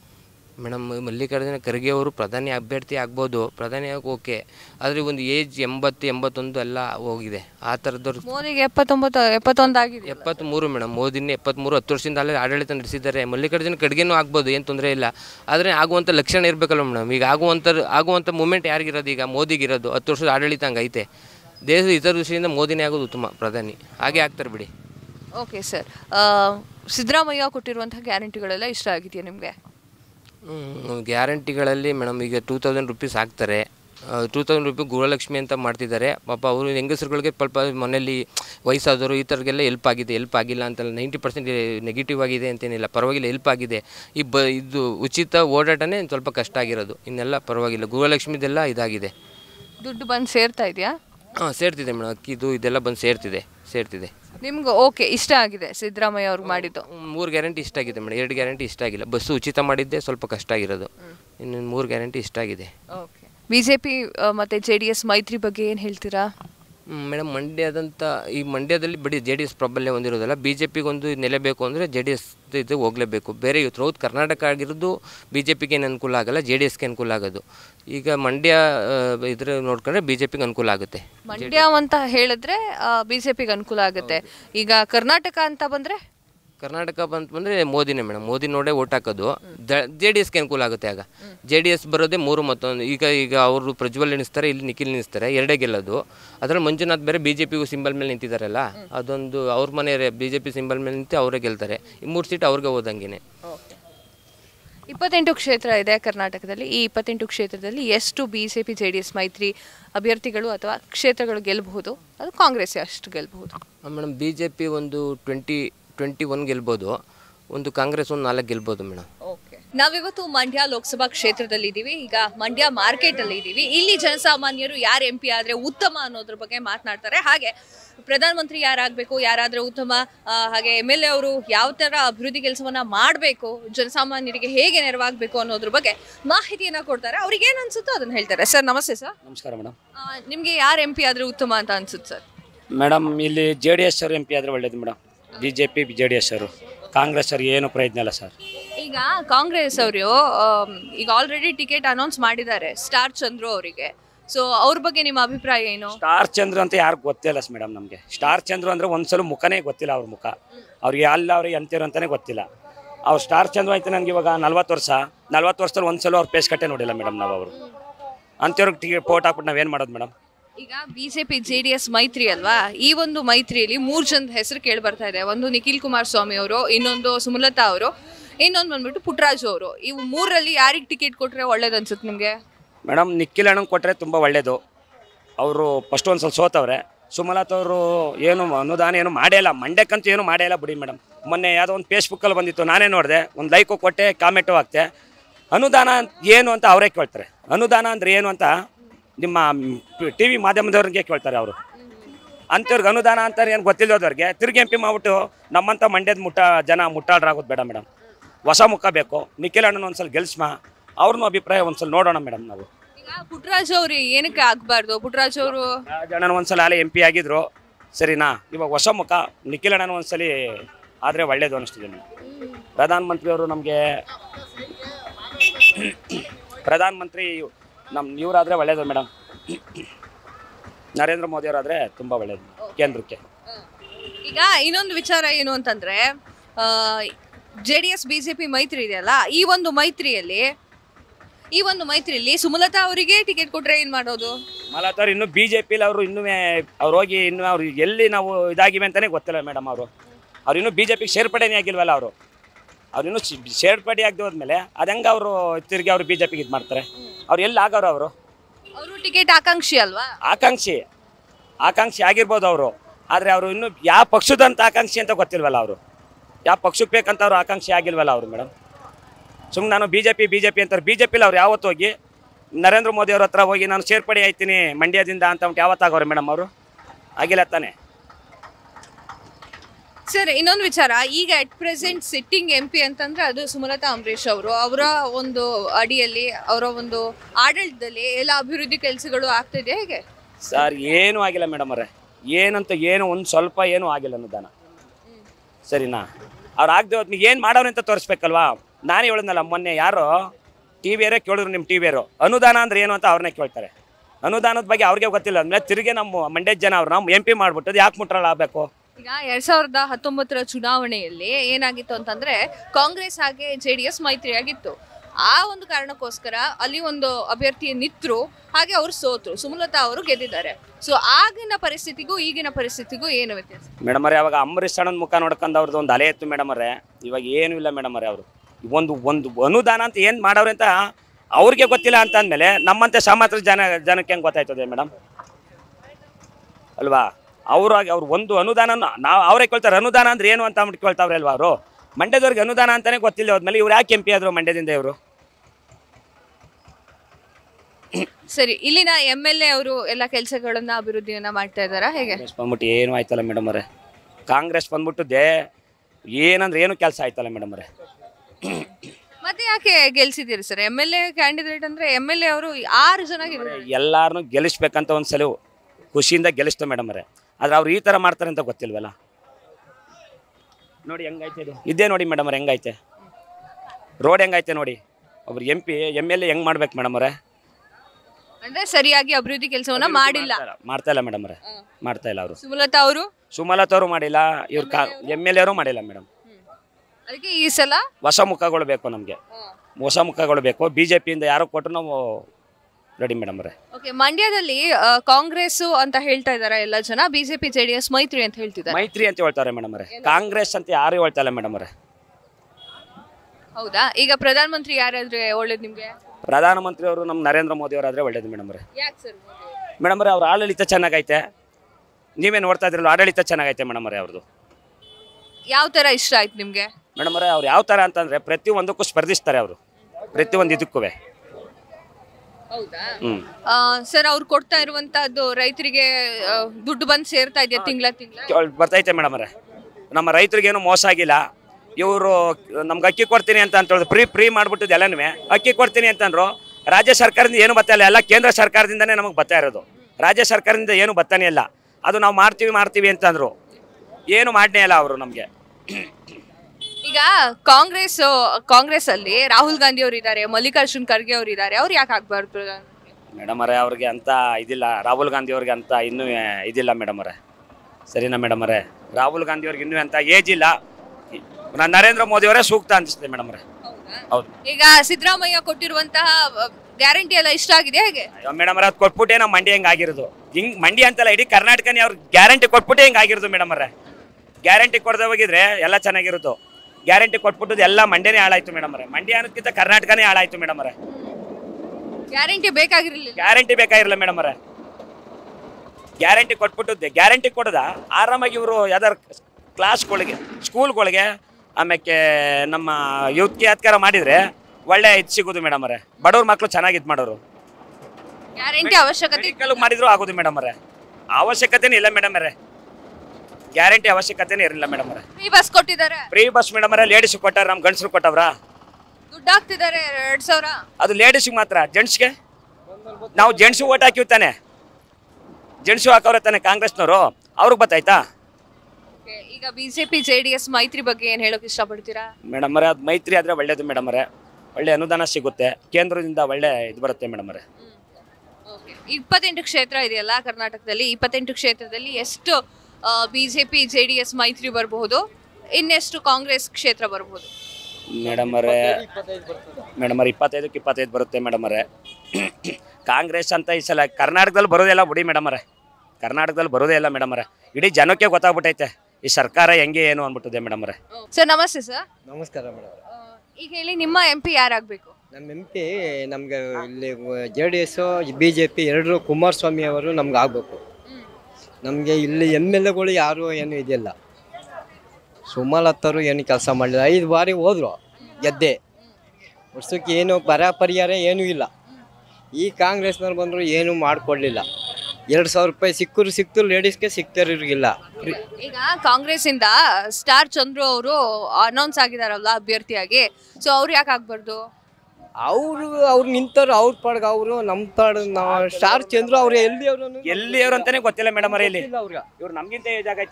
ಮೇಡಮ್ ಮಲ್ಲಿಕಾರ್ಜುನ ಖರ್ಗೆ ಅವರು ಪ್ರಧಾನಿ ಅಭ್ಯರ್ಥಿ ಆಗ್ಬೋದು ಪ್ರಧಾನಿಯಾಗಿ ಓಕೆ ಆದರೆ ಒಂದು ಏಜ್ ಎಂಬತ್ತು ಎಂಬತ್ತೊಂದು ಎಲ್ಲ ಹೋಗಿದೆ ಆ ಥರದವ್ರು ಮೋದಿಗೆ ಎಪ್ಪತ್ತೊಂಬತ್ತು ಎಪ್ಪತ್ತೊಂದು ಆಗಿದೆ ಎಪ್ಪತ್ತ್ಮೂರು ಮೇಡಮ್ ಮೋದಿನೇ ಎಪ್ಪತ್ತ್ಮೂರು ಹತ್ತು ವರ್ಷದಿಂದ ಅಲ್ಲೇ ಆಡಳಿತ ನಡೆಸಿದ್ದಾರೆ ಮಲ್ಲಿಕಾರ್ಜುನ ಖರ್ಗೆನೂ ಆಗ್ಬೋದು ಏನು ತೊಂದರೆ ಇಲ್ಲ ಆದರೆ ಆಗುವಂಥ ಲಕ್ಷಣ ಇರಬೇಕಲ್ಲ ಮೇಡಮ್ ಈಗ ಆಗುವಂಥ ಆಗುವಂಥ ಮೂಮೆಂಟ್ ಯಾರಿಗಿರೋದು ಈಗ ಮೋದಿಗಿರೋದು ಹತ್ತು ವರ್ಷದ ಆಡಳಿತ ಹಂಗೈತೆ ದೇಶದ ಇತರ ದೃಷ್ಟಿಯಿಂದ ಮೋದಿನೇ ಆಗೋದು ಉತ್ತಮ ಪ್ರಧಾನಿ ಹಾಗೆ ಆಗ್ತಾರೆ ಬಿಡಿ ಓಕೆ ಸರ್ ಸಿದ್ದರಾಮಯ್ಯ ಕೊಟ್ಟಿರುವಂಥ ಗ್ಯಾರಂಟಿಗಳೆಲ್ಲ ಇಷ್ಟ ಆಗಿದೆಯಾ ನಿಮಗೆ ಗ್ಯಾರಂಟಿಗಳಲ್ಲಿ ಮೇಡಮ್ ಈಗ ಟೂ ತೌಸಂಡ್ ರುಪೀಸ್ ಹಾಕ್ತಾರೆ ಟೂ ತೌಸಂಡ್ ರುಪೀಸ್ ಗೃಹಲಕ್ಷ್ಮಿ ಅಂತ ಮಾಡ್ತಿದ್ದಾರೆ ಪಾಪ ಅವರು ಹೆಂಗಸರುಗಳಿಗೆ ಸ್ವಲ್ಪ ಮನೆಯಲ್ಲಿ ವಯಸ್ಸಾದವರು ಈ ಥರಗೆಲ್ಲ ಎಲ್ಪ್ ಆಗಿದೆ ಎಲ್ಪ್ ಆಗಿಲ್ಲ ಅಂತಲ್ಲ ನೈಂಟಿ ಪರ್ಸೆಂಟ್ ನೆಗೆಟಿವ್ ಆಗಿದೆ ಅಂತೇನಿಲ್ಲ ಪರವಾಗಿಲ್ಲ ಎಲ್ಪ್ ಆಗಿದೆ ಈ ಬ ಇದು ಉಚಿತ ಓಡಾಟನೇ ಸ್ವಲ್ಪ ಕಷ್ಟ ಆಗಿರೋದು ಇನ್ನೆಲ್ಲ ಪರವಾಗಿಲ್ಲ ಗೃಹಲಕ್ಷ್ಮಿದೆಲ್ಲ ಇದಾಗಿದೆ ದುಡ್ಡು ಬಂದು ಸೇರ್ತಾ ಇದೆಯಾ ಹಾಂ ಸೇರ್ತಿದೆ ಮೇಡಮ್ ಅಕ್ಕಿದು ಇದೆಲ್ಲ ಬಂದು ಸೇರ್ತಿದೆ ಸೇರ್ತಿದೆ ನಿಮ್ಗೆ ಓಕೆ ಇಷ್ಟ ಆಗಿದೆ ಸಿದ್ದರಾಮಯ್ಯ ಅವ್ರಿಗೆ ಮಾಡಿದ್ದು ಮೂರು ಗ್ಯಾರಂಟಿ ಇಷ್ಟ ಆಗಿದೆ ಮೇಡಮ್ ಎರಡು ಗ್ಯಾರಂಟಿ ಇಷ್ಟ ಆಗಿಲ್ಲ ಬಸ್ಸು ಉಚಿತ ಮಾಡಿದ್ದೆ ಸ್ವಲ್ಪ ಕಷ್ಟ ಆಗಿರೋದು ಇನ್ನೊಂದು ಮೂರು ಗ್ಯಾರಂಟಿ ಇಷ್ಟ ಆಗಿದೆ ಓಕೆ ಬಿ ಜೆ ಪಿ ಮತ್ತು ಜೆ ಡಿ ಎಸ್ ಮೈತ್ರಿ ಬಗ್ಗೆ ಏನು ಹೇಳ್ತೀರಾ ಮೇಡಮ್ ಮಂಡ್ಯದಂಥ ಈ ಮಂಡ್ಯದಲ್ಲಿ ಬಿಡಿ ಜೆ ಡಿ ಎಸ್ ಪ್ರಾಬಲ್ಯ ಹೊಂದಿರೋದಲ್ಲ ಬಿ ಜೆ ಪಿಗೊಂದು ನೆಲೆ ಬೇಕು ಅಂದರೆ ಜೆ ಡಿ ಎಸ್ ಇದು ಹೋಗಲೇಬೇಕು ಬೇರೆ ರೌತ್ ಕರ್ನಾಟಕ ಆಗಿರೋದು ಬಿ ಜೆ ಪಿಗೆ ಏನು ಅನುಕೂಲ ಆಗಲ್ಲ ಜೆ ಡಿ ಎಸ್ಗೆ ಅನುಕೂಲ ಆಗೋದು ಈಗ ಮಂಡ್ಯ ಇದ್ರ ನೋಡ್ಕೊಂಡ್ರೆ ಬಿ ಜೆ ಪಿಗೆ ಅನುಕೂಲ ಆಗುತ್ತೆ ಮಂಡ್ಯ ಅಂತ ಹೇಳಿದ್ರೆ ಬಿ ಜೆ ಪಿಗೆ ಅನುಕೂಲ ಆಗುತ್ತೆ ಈಗ ಕರ್ನಾಟಕ ಅಂತ ಬಂದರೆ ಕರ್ನಾಟಕ ಬಂತ ಬಂದರೆ ಮೋದಿನೇ ಮೇಡಮ್ ಮೋದಿ ನೋಡೇ ಓಟ್ ಹಾಕೋದು ಜೆ ಡಿ ಎಸ್ಗೆ ಅನುಕೂಲ ಆಗುತ್ತೆ ಆಗ ಜೆ ಡಿ ಎಸ್ ಬರೋದೇ ಮೂರು ಮತ್ತೊಂದು ಈಗ ಈಗ ಅವರು ಪ್ರಜ್ವಲ್ ಎಣಿಸ್ತಾರೆ ಇಲ್ಲಿ ನಿಖಿಲ್ ನಿಲ್ಲಿಸ್ತಾರೆ ಎರಡೇ ಗೆಲ್ಲೋದು ಅದರಲ್ಲಿ ಮಂಜುನಾಥ್ ಬೇರೆ ಬಿ ಜೆ ಪಿಗೂ ಸಿಂಬಲ್ ಮೇಲೆ ನಿಂತಿದ್ದಾರಲ್ಲ ಅದೊಂದು ಅವ್ರ ಮನೆ ಬಿ ಜೆ ಪಿ ಸಿಂಬಲ್ ಮೇಲೆ ನಿಂತು ಅವರೇ ಗೆಲ್ತಾರೆ ಈ ಮೂರು ಸೀಟ್ ಅವ್ರಿಗೆ ಹೋದಂಗೆ ಇಪ್ಪತ್ತೆಂಟು ಕ್ಷೇತ್ರ ಇದೆ ಕರ್ನಾಟಕದಲ್ಲಿ ಈ ಇಪ್ಪತ್ತೆಂಟು ಕ್ಷೇತ್ರದಲ್ಲಿ ಎಷ್ಟು B J P J D S ಮೈತ್ರಿ ಅಭ್ಯರ್ಥಿಗಳು ಅಥವಾ ಕ್ಷೇತ್ರಗಳು ಗೆಲ್ಲಬಹುದು ಅದು ಕಾಂಗ್ರೆಸ್ ಅಷ್ಟು ಗೆಲ್ಲಬಹುದು ಮೇಡಮ್ ಬಿ ಜೆ ಪಿ ಒಂದು ಟ್ವೆಂಟಿ ಟ್ವೆಂಟಿ ಒನ್ ಗೆಲ್ಬೋದು ಒಂದು ಕಾಂಗ್ರೆಸ್ ಒಂದು ನಾಲ್ಕು ಗೆಲ್ಬೋದು ಮೇಡಮ್ ನಾವಿವತ್ತು ಮಂಡ್ಯ ಲೋಕಸಭಾ ಕ್ಷೇತ್ರದಲ್ಲಿ ಇದ್ದೀವಿ ಈಗ ಮಂಡ್ಯ ಮಾರ್ಕೆಟ್ ಅಲ್ಲಿ ಇದ್ದೀವಿ ಇಲ್ಲಿ ಜನಸಾಮಾನ್ಯರು ಯಾರು ಎಂ ಪಿ ಆದ್ರೆ ಉತ್ತಮ ಅನ್ನೋದ್ರ ಬಗ್ಗೆ ಮಾತನಾಡ್ತಾರೆ ಹಾಗೆ ಪ್ರಧಾನಮಂತ್ರಿ ಯಾರಾಗಬೇಕು ಯಾರಾದ್ರೆ ಉತ್ತಮ ಹಾಗೆ ಎಮ್ ಎಲ್ ಎ ಅವರು ಯಾವ ತರ ಅಭಿವೃದ್ಧಿ ಕೆಲಸವನ್ನ ಮಾಡಬೇಕು ಜನಸಾಮಾನ್ಯರಿಗೆ ಹೇಗೆ ನೆರವಾಗಬೇಕು ಅನ್ನೋದ್ರ ಬಗ್ಗೆ ಮಾಹಿತಿಯನ್ನ ಕೊಡ್ತಾರೆ ಅವ್ರಿಗೆ ಏನ್ ಅನ್ಸುತ್ತೋ ಅದನ್ನ ಹೇಳ್ತಾರೆ ಸರ್ ನಮಸ್ತೆ ಸರ್ ನಮಸ್ಕಾರ ಮೇಡಮ್ ನಿಮಗೆ ಯಾರು ಎಂ ಪಿ ಆದ್ರೆ ಉತ್ತಮ ಅಂತ ಅನ್ಸುತ್ತೆ ಸರ್ ಮೇಡಮ್ ಇಲ್ಲಿ J D S M P ಆದ್ರೆ ಒಳ್ಳೇದು madam B J P J D S ಅವರು ಕಾಂಗ್ರೆಸ್ ಅವ್ರಿಗೆ ಏನು ಪ್ರಯತ್ನ ಇಲ್ಲ ಸರ್ ಈಗ ಕಾಂಗ್ರೆಸ್ ಅವರು ಈಗ ಆಲ್ರೆಡಿ ಟಿಕೆಟ್ ಅನೌನ್ಸ್ ಮಾಡಿದ್ದಾರೆ ಸ್ಟಾರ್ ಚಂದ್ರು ಅವರಿಗೆ ಸೊ ಅವ್ರ ಬಗ್ಗೆ ನಿಮ್ಮ ಅಭಿಪ್ರಾಯ ಏನು ಸ್ಟಾರ್ ಚಂದ್ರು ಅಂತ ಯಾರು ಗೊತ್ತಿಲ್ಲ ಮೇಡಮ್ ನಮಗೆ ಸ್ಟಾರ್ ಚಂದ್ರು ಅಂದರೆ ಒಂದ್ಸಲ ಮುಖನೇ ಗೊತ್ತಿಲ್ಲ ಅವ್ರ ಮುಖ ಅವ್ರಿಗೆ ಅಲ್ಲ ಅವ್ರಿಗೆ ಅಂತಿರೋ ಅಂತಲೇ ಗೊತ್ತಿಲ್ಲ ಅವ್ರು ಸ್ಟಾರ್ ಚಂದ್ರು ಆಯ್ತು ನನಗೆ ಇವಾಗ ನಲ್ವತ್ತು ವರ್ಷ ನಲ್ವತ್ತು ವರ್ಷದಲ್ಲಿ ಒಂದ್ಸಲ ಅವ್ರ ಪೇಸ್ ಕಟ್ಟೆ ನೋಡಿಲ್ಲ ಮೇಡಮ್ ನಾವು ಅವರು ಅಂಥವ್ರಿಗೆ ಟಿಕೆಟ್ ಫೋಟ್ ಹಾಕ್ಬಿಟ್ಟು ನಾವೇನು ಮಾಡೋದು ಮೇಡಮ್ ಈಗ ಬಿಜೆಪಿ ಜೆ ಡಿ ಎಸ್ ಮೈತ್ರಿ ಅಲ್ವಾ ಈ ಒಂದು ಮೈತ್ರಿಯಲ್ಲಿ ಮೂರು ಜನ ಹೆಸರು ಕೇಳಿ ಬರ್ತಾ ಇದೆ ಒಂದು ನಿಖಿಲ್ ಸ್ವಾಮಿ ಅವರು ಇನ್ನೊಂದು ಸುಮಲತಾ ಅವರು ಇನ್ನೊಂದು ಬಂದ್ಬಿಟ್ಟು ಪುಟ್ಟರಾಜು ಅವರು ಇವು ಮೂರರಲ್ಲಿ ಯಾರಿಗೆ ಟಿಕೆಟ್ ಕೊಟ್ಟರೆ ಒಳ್ಳೇದು ಅನ್ಸುತ್ತೆ ನಿಮಗೆ ಮೇಡಮ್ ನಿಖಿಲ್ ಅಣ್ಣ ಕೊಟ್ಟರೆ ತುಂಬ ಒಳ್ಳೇದು ಅವರು ಫಸ್ಟ್ ಒಂದು ಸ್ವಲ್ಪ ಸೋತವ್ರೆ ಸುಮಲತಾ ಅವರು ಏನು ಅನುದಾನ ಏನು ಮಾಡೇ ಇಲ್ಲ ಮಂಡ್ಯಕ್ಕಂತೂ ಏನು ಮಾಡೇ ಇಲ್ಲ ಬಿಡಿ ಮೇಡಮ್ ಮೊನ್ನೆ ಯಾವುದೋ ಒಂದು ಫೇಸ್ಬುಕ್ಕಲ್ಲಿ ಬಂದಿತ್ತು ನಾನೇ ನೋಡಿದೆ ಒಂದು ಲೈಕು ಕೊಟ್ಟೆ ಕಾಮೆಂಟು ಹಾಕ್ತೆ ಅನುದಾನ ಏನು ಅಂತ ಅವರೇ ಕೇಳ್ತಾರೆ ಅನುದಾನ ಅಂದರೆ ಏನು ಅಂತ ನಿಮ್ಮ ಟಿ ವಿ ಮಾಧ್ಯಮದವ್ರಿಗೆ ಕೇಳ್ತಾರೆ ಅವರು ಅಂಥವ್ರಿಗೆ ಅನುದಾನ ಅಂತಾರೆ ಏನು ಗೊತ್ತಿಲ್ಲದವ್ರಿಗೆ ತಿರುಗಿ ಎಂ ಮಾಡ್ಬಿಟ್ಟು ನಮ್ಮಂಥ ಮಂಡ್ಯದ ಮುಟ್ಟ ಜನ ಮುಟ್ಟಾಡ್ರಾಗೋದು ಬೇಡ ಮೇಡಮ್ ಹೊಸ ಮುಖ ಬೇಕು ನಿಖಿಲ್ ಅಣ್ಣನ ಒಂದ್ಸಲ ಗೆಲ್ಸ್ಮ ಅವ್ರನ್ನೂ ಅಭಿಪ್ರಾಯ ಒಂದ್ಸಲ ನೋಡೋಣ ಮೇಡಮ್ ನಾವು ಪುಟ್ರಾಜ್ ಅವ್ರು ಏನಕ್ಕೆ ಆಗಬಾರ್ದು ಪುಟ್ರಾಜ್ ಅವರು ಅಣ್ಣನ ಒಂದ್ಸಲ ಅಲ್ಲೇ ಎಂ ಪಿ ಆಗಿದ್ರು ಸರಿನಾ ಇವಾಗ ಹೊಸ ಮುಖ ನಿಖಿಲ್ ಅಣ್ಣನ ಒಂದ್ಸಲಿ ಆದರೆ ಒಳ್ಳೇದು ಅನ್ನಿಸ್ತಿದೆ ಪ್ರಧಾನಮಂತ್ರಿಯವರು ನಮಗೆ ಪ್ರಧಾನಮಂತ್ರಿ ನಮ್ಮ ನೀವರಾದರೆ ಒಳ್ಳೇದು ಮೇಡಮ್ ನರೇಂದ್ರ ಮೋದಿ ಅವರಾದರೆ ತುಂಬ ಒಳ್ಳೇದು ಕೇಂದ್ರಕ್ಕೆ ಈಗ ಇನ್ನೊಂದು ವಿಚಾರ ಏನು ಅಂತಂದ್ರೆ ಜೆ ಡಿ ಎಸ್ ಬಿಜೆಪಿ ಮೈತ್ರಿ ಇದೆಯಲ್ಲ ಈ ಒಂದು ಮೈತ್ರಿಯಲ್ಲಿ ಈ ಒಂದು ಮೈತ್ರಿಯಲ್ಲಿ ಸುಮಲತಾ ಅವರಿಗೆ ಟಿಕೆಟ್ ಕೊಟ್ರೆ ಏನ್ ಮಾಡೋದು ಮಲತಾ ಅವ್ರು ಇನ್ನು ಬಿಜೆಪಿಲಿ ಅವರು ಇನ್ನೂ ಅವ್ರು ಹೋಗಿ ಇನ್ನು ಅವ್ರು ಎಲ್ಲಿ ನಾವು ಇದಾಗಿವೆ ಅಂತಾನೆ ಗೊತ್ತಿಲ್ಲ ಮೇಡಮ್ ಅವರು ಅವ್ರು ಇನ್ನೂ ಬಿಜೆಪಿಗೆ ಸೇರ್ಪಡೆನೇ ಆಗಿಲ್ವಲ್ಲ ಅವರು ಅವ್ರು ಇನ್ನೂ ಸೇರ್ಪಡೆ ಆಗದೆ ಹೋದ್ಮೇಲೆ ಅದು ಅವರು ತಿರುಗಿ ಅವರು ಬಿಜೆಪಿಗೆ ಇದು ಮಾಡ್ತಾರೆ ಅವ್ರು ಎಲ್ಲಿ ಆಗೋರು ಅವರು ಅವರು ಟಿಕೆಟ್ ಆಕಾಂಕ್ಷಿ ಅಲ್ವಾ ಆಕಾಂಕ್ಷಿ ಆಕಾಂಕ್ಷಿ ಆಗಿರ್ಬೋದು ಅವರು ಆದರೆ ಅವರು ಇನ್ನೂ ಯಾವ ಪಕ್ಷದಂತ ಆಕಾಂಕ್ಷಿ ಅಂತ ಗೊತ್ತಿಲ್ವಲ್ಲ ಅವರು ಯಾವ ಪಕ್ಷಕ್ಕೆ ಬೇಕಂತ ಅವರು ಆಕಾಂಕ್ಷಿ ಆಗಿಲ್ವಲ್ಲ ಅವರು ಮೇಡಮ್ ಸುಮ್ಮನೆ ನಾನು B J P B J P ಅಂತಾರೆ ಬಿ ಜೆ ಪಿಲಿ ಅವ್ರು ಯಾವತ್ತು ಹೋಗಿ ನರೇಂದ್ರ ಮೋದಿ ಅವ್ರ ಹತ್ರ ಹೋಗಿ ನಾನು ಸೇರ್ಪಡೆ ಆಯ್ತೀನಿ ಮಂಡ್ಯದಿಂದ ಅಂತ ಯಾವತ್ತಾಗವ್ರೆ ಮೇಡಮ್ ಅವರು ಆಗಿಲ್ಲ ತಾನೆ ಸರ್ ಇನ್ನೊಂದು ವಿಚಾರ ಈಗ at present sitting M P ಅಂತಂದ್ರೆ ಅದು ಸುಮಲತಾ ಅಂಬರೀಷ್ ಅವರು ಅವರ ಒಂದು ಅಡಿಯಲ್ಲಿ ಅವರ ಒಂದು ಆಡಳಿತದಲ್ಲಿ ಎಲ್ಲ ಅಭಿವೃದ್ಧಿ ಕೆಲಸಗಳು ಆಗ್ತಿದೆ ಹೇಗೆ ಸರ್ ಏನೂ ಆಗಿಲ್ಲ ಮೇಡಮ್ ಅವರೇ ಏನಂತ ಏನು ಒಂದು ಸ್ವಲ್ಪ ಏನೂ ಆಗಿಲ್ಲ ಅನುದಾನ ಸರಿನಾ ಅವ್ರು ಆಗದೆ ಹೋದ್ ಏನು ಮಾಡೋರು ಅಂತ ತೋರಿಸ್ಬೇಕಲ್ವಾ ನಾನು ಹೇಳಿದ್ನಲ್ಲ ಮೊನ್ನೆ ಯಾರು ಟಿ ವಿಯರೇ ಕೇಳಿದ್ರು ನಿಮ್ಮ ಟಿ ವಿಯರು ಅನುದಾನ ಅಂದ್ರೆ ಏನು ಅಂತ ಅವ್ರನ್ನೇ ಕೇಳ್ತಾರೆ ಅನುದಾನದ ಬಗ್ಗೆ ಅವ್ರಿಗೆ ಗೊತ್ತಿಲ್ಲ ಅಂದ್ರೆ ತಿರುಗಿ ನಮ್ಮ ಮಂಡ್ಯದ ಜನ ಅವ್ರು ನಮ್ಮ ಎಂ ಪಿ ಮಾಡಿಬಿಟ್ಟು ಯಾಕೆ ಮುಟ್ರಲ್ಲ ಆಗಬೇಕು ಈಗ ಎರಡ್ ಸಾವಿರದ ಹತ್ತೊಂಬತ್ತರ ಚುನಾವಣೆಯಲ್ಲಿ ಏನಾಗಿತ್ತು ಅಂತಂದ್ರೆ ಕಾಂಗ್ರೆಸ್ ಹಾಗೆ ಜೆ ಡಿ ಎಸ್ ಮೈತ್ರಿಯಾಗಿತ್ತು ಆ ಒಂದು ಕಾರಣಕ್ಕೋಸ್ಕರ ಅಲ್ಲಿ ಒಂದು ಅಭ್ಯರ್ಥಿ ನಿತ್ರು ಹಾಗೆ ಅವರು ಸೋತರು ಸುಮಲತಾ ಅವರು ಗೆದ್ದಿದ್ದಾರೆ ಸೊ ಆಗಿನ ಪರಿಸ್ಥಿತಿಗೂ ಈಗಿನ ಪರಿಸ್ಥಿತಿಗೂ ಏನು ವ್ಯತ್ಯಾಸ ಮೇಡಮ್ ಅವರೇ ಅವಾಗ ಅಂಬರೀಷ್ ಅಣ್ಣನ ಮುಖ ನೋಡ್ಕೊಂಡು ಅವ್ರದ್ದು ಒಂದು ಅಲೆ ಇತ್ತು ಮೇಡಮ್ ಅವರೇ ಇವಾಗ ಏನೂ ಇಲ್ಲ ಮೇಡಮ್ ಅವರೇ ಅವರು ಒಂದು ಒಂದು ಅನುದಾನ ಅಂತ ಏನು ಮಾಡೋರು ಅಂತ ಅವ್ರಿಗೆ ಗೊತ್ತಿಲ್ಲ ಅಂತ ಅಂದ್ಮೇಲೆ ನಮ್ಮಂತೆ ಸಾಮಾತ್ರ ಜನ ಜನಕ್ಕೆ ಹೆಂಗೆ ಗೊತ್ತಾಯ್ತದೆ ಮೇಡಮ್ ಅಲ್ವಾ ಅವ್ರಾಗಿ ಅವ್ರು ಒಂದು ಅನುದಾನ ನಾವು ಅವ್ರೇ ಕೇಳ್ತಾರೆ ಅನುದಾನ ಅಂದ್ರೆ ಏನು ಅಂತ ಅಂದ್ಬಿಟ್ಟು ಕೇಳ್ತಾವ್ರೆ ಅಲ್ವಾ ಅವರು ಮಂಡ್ಯದವ್ರಿಗೆ ಅನುದಾನ ಅಂತಾನೆ ಗೊತ್ತಿಲ್ಲ ಹೋದ್ಮೇಲೆ ಇವ್ರು ಯಾಕೆ ಎಂಪಿ ಪಿ ಆದರು ಮಂಡ್ಯದಿಂದ ಇವರು ಸರಿ ಇಲ್ಲಿನ ಎಮ್ ಎಲ್ ಎ ಅವರು ಎಲ್ಲ ಕೆಲಸಗಳನ್ನ ಅಭಿವೃದ್ಧಿಯನ್ನ ಮಾಡ್ತಾ ಇದ್ದಾರಾ ಹೇಗೆ ಬಂದ್ಬಿಟ್ಟು ಏನು ಆಯ್ತಲ್ಲ ಮೇಡಮ್ ಅವರೇ ಕಾಂಗ್ರೆಸ್ ಬಂದ್ಬಿಟ್ಟು ದೇ ಏನಂದ್ರೆ ಏನು ಕೆಲಸ ಆಯ್ತಲ್ಲ ಮೇಡಮ್ ಅವರೇ ಮತ್ತೆ ಯಾಕೆ ಗೆಲ್ಸಿದ್ದೀರಿ sir M L A candidate ಅಂದ್ರೆ ಎಮ್ ಎಲ್ ಎ ಅವರು ಆರು ಜನ ಎಲ್ಲಾರನ್ನೂ ಗೆಲ್ಲಿಸ್ಬೇಕಂತ ಒಂದು ಖುಷಿಯಿಂದ ಗೆಲ್ಲಿಸ್ತು ಮೇಡಮ್ ಅವರೇ ಆದ್ರೆ ಅವ್ರು ಈ ತರ ಮಾಡ್ತಾರೆ ಅಂತ ಗೊತ್ತಿಲ್ವಲ್ಲ ನೋಡಿ ಹೆಂಗೈತೆ ಇದು ಇದೇ ನೋಡಿ ಮೇಡಮ್ ಅವ್ರು ಹೆಂಗೈತೆ ರೋಡ್ ಹೆಂಗೈತೆ ನೋಡಿ ಒಬ್ರು M P M L A ಹೆಂಗ್ ಮಾಡ್ಬೇಕು ಮೇಡಮ್ ಅವರೇ ಸರಿಯಾಗಿ ಅಭಿವೃದ್ಧಿ ಕೆಲಸವನ್ನ ಮಾಡಿಲ್ಲ ಮಾಡ್ತಾ ಇಲ್ಲ ಮೇಡಮ್ ಅವರೇ ಮಾಡ್ತಾ ಇಲ್ಲ ಅವರು ಸುಮಲತಾ ಅವರು ಸುಮಲತಾ ಅವರು ಮಾಡಿಲ್ಲ ಇವ್ರ ಎಮ್ ಎಲ್ ಎರು ಮಾಡಿಲ್ಲ ಮೇಡಮ್ ಅದಕ್ಕೆ ಈ ಸಲ ಹೊಸ ಮುಖಗಳು ಬೇಕು ನಮಗೆ ಹೊಸ ಮುಖಗಳು ಬೇಕು ಬಿ ಜೆ ಯಾರು ಕೊಟ್ಟರು ನಾವು ರೆಡಿ ಮೇಡಮ್ ಅವರೇ ಓಕೆ ಮಂಡ್ಯದಲ್ಲಿ ಕಾಂಗ್ರೆಸ್ ಅಂತ ಹೇಳ್ತಾ ಇದ್ದಾರೆ ಎಲ್ಲ ಜನ ಬಿಜೆಪಿ ಜೆಡಿಎಸ್ ಮೈತ್ರಿ ಅಂತ ಹೇಳ್ತಿದ್ದಾರೆ ಮೈತ್ರಿ ಅಂತ ಹೇಳ್ತಾರೆ ಮೇಡಮ್ ಅವರೇ ಕಾಂಗ್ರೆಸ್ ಅಂತ ಯಾರು ಹೇಳ್ತಾ ಇಲ್ಲ ಮೇಡಮ್ ಅವರೇ ಹೌದಾ ಈಗ ಪ್ರಧಾನಮಂತ್ರಿ ಯಾರಾದ್ರೆ ಒಳ್ಳೇದು ನಿಮಗೆ ಪ್ರಧಾನಮಂತ್ರಿ ಅವರು ನಮ್ಮ ನರೇಂದ್ರ ಮೋದಿ ಅವರಾದ್ರೆ ಒಳ್ಳೇದು ಮೇಡಮ್ ಅವರೇ ಯಾಕೆ ಸರ್ ಮೇಡಮ್ ಅವ್ರ ಆಡಳಿತ ಚೆನ್ನಾಗೈತೆ ನೀವೇ ನೋಡ್ತಾ ಇದ್ರಲ್ಲ ಆಡಳಿತ ಚೆನ್ನಾಗೈತೆ ಮೇಡಮ್ ಅವರೇ ಅವ್ರದ್ದು ಯಾವ ಥರ ಇಷ್ಟ ಆಯ್ತು ನಿಮಗೆ ಮೇಡಮ್ ಅವರೇ ಅವ್ರು ಯಾವ ಥರ ಅಂತಂದರೆ ಪ್ರತಿಯೊಂದಕ್ಕೂ ಸ್ಪರ್ಧಿಸ್ತಾರೆ ಅವರು ಪ್ರತಿಯೊಂದು ಇದಕ್ಕೂ ಸರ್ ಅವ್ರು ಕೊಡ್ತಾ ಇರುವಂತಹದ್ದು ರೈತರಿಗೆ ದುಡ್ಡು ಬಂದು ಸೇರ್ತಾ ಇದೆಯಾ ತಿಂಗಳ ತಿಂಗಳ ಬರ್ತೈತೆ ಮೇಡಮ್ ಅವರೇ ನಮ್ಮ ರೈತರಿಗೇನು ಮೋಸ ಆಗಿಲ್ಲ ಇವರು ನಮ್ಗೆ ಅಕ್ಕಿ ಕೊಡ್ತೀನಿ ಅಂತ ಅಂತ ಹೇಳಿದ್ರು ಫ್ರೀ ಫ್ರೀ ಮಾಡಿಬಿಟ್ಟಿದ್ದು ಎಲ್ಲನೂ ಅಕ್ಕಿ ಕೊಡ್ತೀನಿ ಅಂತಂದ್ರು ರಾಜ್ಯ ಸರ್ಕಾರದಿಂದ ಏನು ಬತ್ತಲ್ಲ ಎಲ್ಲ ಕೇಂದ್ರ ಸರ್ಕಾರದಿಂದನೇ ನಮಗೆ ಬರ್ತಾ ಇರೋದು ರಾಜ್ಯ ಸರ್ಕಾರದಿಂದ ಏನು ಬತ್ತಾನೆ ಇಲ್ಲ ಅದು ನಾವು ಮಾಡ್ತೀವಿ ಮಾಡ್ತೀವಿ ಅಂತಂದ್ರು ಏನು ಮಾಡನೇ ಇಲ್ಲ ಅವರು ನಮಗೆ ಈಗ ಕಾಂಗ್ರೆಸ್ ಕಾಂಗ್ರೆಸ್ ಅಲ್ಲಿ ರಾಹುಲ್ ಗಾಂಧಿ ಅವರು ಇದ್ದಾರೆ ಮಲ್ಲಿಕಾರ್ಜುನ್ ಖರ್ಗೆ ಅವರು ಇದ್ದಾರೆ ಅವ್ರು ಯಾಕೆ ಆಗ್ಬಾರ್ದು ಮೇಡಮ್ ಅವರೇ ಅವ್ರಿಗೆ ಅಂತ ಇದಿಲ್ಲ ರಾಹುಲ್ ಗಾಂಧಿ ಅವ್ರಿಗೆ ಅಂತ ಇನ್ನೂ ಇದಿಲ್ಲ ಮೇಡಮ್ ಅವರೇ ಸರಿನಾ ಮೇಡಮ್ ಅವರೇ ರಾಹುಲ್ ಗಾಂಧಿ ಅವ್ರಿಗೆ ಇನ್ನೂ ಅಂತ ಏಜ್ ಇಲ್ಲ ನಾನು ನರೇಂದ್ರ ಮೋದಿ ಅವರೇ ಸೂಕ್ತ ಅನ್ಸುತ್ತೆ ಮೇಡಮ್ ಅವರೇ ಹೌದು ಈಗ ಸಿದ್ದರಾಮಯ್ಯ ಕೊಟ್ಟಿರುವಂತಹ ಗ್ಯಾರಂಟಿ ಎಲ್ಲ ಇಷ್ಟ ಆಗಿದೆ ಹೇಗೆ ಮೇಡಮ್ ಅವರೇ ಅದು ಕೊಟ್ಬಿಟ್ಟೆ ನಾವು ಮಂಡಿ ಹೆಂಗೆ ಆಗಿರೋದು ಹಿಂಗ್ ಮಂಡಿ ಅಂತಲ್ಲ ಇಡೀ ಕರ್ನಾಟಕನೇ ಅವ್ರಿಗೆ ಗ್ಯಾರಂಟಿ ಕೊಟ್ಬಿಟ್ಟೆ ಹೆಂಗೆ ಆಗಿರೋದು ಮೇಡಮ್ ಅವರೇ ಗ್ಯಾರಂಟಿ ಕೊಡದೆ ಹೋಗಿದ್ರೆ ಎಲ್ಲ ಚೆನ್ನಾಗಿರೋದು ಗ್ಯಾರಂಟಿ ಕೊಟ್ಬಿಟ್ಟು ಎಲ್ಲ ಮಂಡ್ಯನೇ ಹಾಳಾಯ್ತು ಮೇಡಮ್ ಅವರೇ ಮಂಡ್ಯ ಅನ್ನೋದಕ್ಕಿಂತ ಕರ್ನಾಟಕನೇ ಹಾಳಾಯ್ತು ಮೇಡಮ್ ಅವರೇ ಗ್ಯಾರಂಟಿ ಬೇಕಾಗಿರಲಿಲ್ಲ ಗ್ಯಾರಂಟಿ ಬೇಕಾಗಿರಲಿಲ್ಲ ಮೇಡಮ್ ಅವರೇ ಗ್ಯಾರಂಟಿ ಕೊಟ್ಬಿಟ್ಟು ಗ್ಯಾರಂಟಿ ಕೊಡದ ಆರಾಮಾಗಿ ಇವರು ಯಾವ್ದಾರ ಕ್ಲಾಸ್ಗಳಿಗೆ ಸ್ಕೂಲ್ಗಳಿಗೆ ಆಮೇಲೆ ನಮ್ಮ ಯುವತಿ ಅತ್ಕಾರ ಮಾಡಿದ್ರೆ ಒಳ್ಳೆ ಇದು ಸಿಗೋದು ಮೇಡಮ್ ಅವರೇ ಬಡವ್ರ ಮಕ್ಕಳು ಚೆನ್ನಾಗಿ ಇದು ಮಾಡೋರು ಗ್ಯಾರಂಟಿ ಅವಶ್ಯಕತೆ ಮಾಡಿದ್ರು ಆಗೋದು ಮೇಡಮ್ ಅವರೇ ಅವಶ್ಯಕತೆನೇ ಇಲ್ಲ ಮೇಡಮ್ ಅವರೇ ಗ್ಯಾರಂಟಿ ಅವಶ್ಯಕತೆನೇ ಇರಲಿಲ್ಲ ಮೇಡಮ್ ಫ್ರೀ ಬಸ್ ಕೊಟ್ಟಿದ್ದಾರೆ ಫ್ರೀ ಬಸ್ ಮೇಡಮ್ ಲೇಡೀಸ್ ಕೊಟ್ಟಾರ ನಮ್ ಗಂಡಸರು ಕೊಟ್ಟವ್ರ ದುಡ್ಡು ಹಾಕ್ತಿದ್ದಾರೆ ಎರಡ್ ಸಾವಿರ ಅದು ಲೇಡೀಸ್ಗೆ ಮಾತ್ರ ಜೆಂಟ್ಸ್ಗೆ ನಾವು ಜೆಂಟ್ಸ್ ಓಟ್ ಹಾಕಿವಿ ತಾನೆ ಜೆಂಟ್ಸ್ ಹಾಕವ್ರೆ ತಾನೆ ಕಾಂಗ್ರೆಸ್ನವರು ಅವ್ರಿಗೆ ಬತ್ತಾಯ್ತಾ ಈಗ ಬಿಜೆಪಿ ಜೆಡಿಎಸ್ ಮೈತ್ರಿ ಬಗ್ಗೆ ಏನ್ ಹೇಳೋಕೆ ಇಷ್ಟಪಡ್ತೀರಾ ಮೇಡಮ್ ಅವರೇ ಅದು ಮೈತ್ರಿ ಆದ್ರೆ ಒಳ್ಳೇದು ಮೇಡಮ್ ಒಳ್ಳೆ ಅನುದಾನ ಸಿಗುತ್ತೆ ಕೇಂದ್ರದಿಂದ ಒಳ್ಳೆ ಇದು ಬರುತ್ತೆ ಮೇಡಮ್ ಇಪ್ಪತ್ತೆಂಟು ಕ್ಷೇತ್ರ ಇದೆಯಲ್ಲ ಕರ್ನಾಟಕದಲ್ಲಿ ಇಪ್ಪತ್ತೆಂಟು ಕ್ಷೇತ್ರದಲ್ಲಿ ಎಷ್ಟು ಬಿಜೆಪಿ ಜೆ ಡಿ ಎಸ್ ಮೈತ್ರಿ ಬರಬಹುದು ಇನ್ನೆಷ್ಟು ಕಾಂಗ್ರೆಸ್ ಕ್ಷೇತ್ರ ಬರಬಹುದು ಮೇಡಮರೇ ಇಪ್ಪತ್ತೈದಕ್ಕೆ ಇಪ್ಪತ್ತೈದು ಬರುತ್ತೆ ಮೇಡಮ್ ಕಾಂಗ್ರೆಸ್ ಅಂತ ಈ ಸಲ ಕರ್ನಾಟಕದಲ್ಲಿ ಬರೋದೇ ಇಲ್ಲ ಬಿಡಿ ಮೇಡಮ್ ಕರ್ನಾಟಕದಲ್ಲಿ ಬರೋದೇ ಇಲ್ಲ ಮೇಡಮ್ ಇಡೀ ಜನಕ್ಕೆ ಗೊತ್ತಾಗ್ಬಿಟ್ಟೈತೆ ಈ ಸರ್ಕಾರ ಹೆಂಗೆ ಏನು ಅನ್ಬಿಟ್ಟಿದೆ ಮೇಡಮ್ ಸರ್ ನಮಸ್ತೆ ಸರ್ ನಮಸ್ಕಾರ ಮೇಡಮ್ ಈಗ ಹೇಳಿ ನಿಮ್ಮ ಎಂ ಪಿ ಯಾರಾಗಬೇಕು ನಮ್ಮ ಎಂ ಪಿ ನಮಗೆ ಇಲ್ಲಿ J D S B J P ಎರಡರೂ ಕುಮಾರಸ್ವಾಮಿ ಅವರು ನಮ್ಗೆ ಆಗಬೇಕು ನಮಗೆ ಇಲ್ಲಿ ಎಮ್ ಎಲ್ ಎಗಳು ಯಾರೂ ಏನು ಇದಿಲ್ಲ ಸುಮಲತ್ತರು ಏನು ಕೆಲಸ ಮಾಡಿಲ್ಲ ಐದು ಬಾರಿ ಹೋದ್ರು ಗೆದ್ದೆ ವರ್ಷಕ್ಕೆ ಏನು ಬರ ಪರಿಹಾರ ಏನೂ ಇಲ್ಲ ಈ ಕಾಂಗ್ರೆಸ್ನವ್ರು ಬಂದರು ಏನು ಮಾಡಿಕೊಡ್ಲಿಲ್ಲ ಎರಡು ಸಾವಿರ ರೂಪಾಯಿ ಸಿಕ್ಕರು ಸಿಕ್ತು ಲೇಡೀಸ್ಗೆ ಸಿಕ್ತಾರಿಲ್ಲ ಈಗ ಇಂದ ಸ್ಟಾರ್ ಚಂದ್ರು ಅವರು ಅನೌನ್ಸ್ ಆಗಿದಾರಲ್ಲ ಅಭ್ಯರ್ಥಿಯಾಗಿ ಸೊ ಅವ್ರು ಯಾಕೆ ಆಗ್ಬಾರ್ದು ಅವರು ಅವ್ರು ನಿಂತಾರ ಅವ್ರ ಪಾಡ್ಗ ಅವರು ನಮ್ಮ ಪಾಡ್ ನಾವು ಸ್ಟಾರ್ ಚಂದ್ರು ಅವ್ರು ಎಲ್ಲಿ ಅವರು ಎಲ್ಲಿ ಅವ್ರು ಅಂತಾನೆ ಗೊತ್ತಿಲ್ಲ ಮೇಡಮ್ ಅವ್ರ ಇಲ್ಲಿ ಅವ್ರಿಗೆ ಇವ್ರು ನಮ್ಗಿಂತ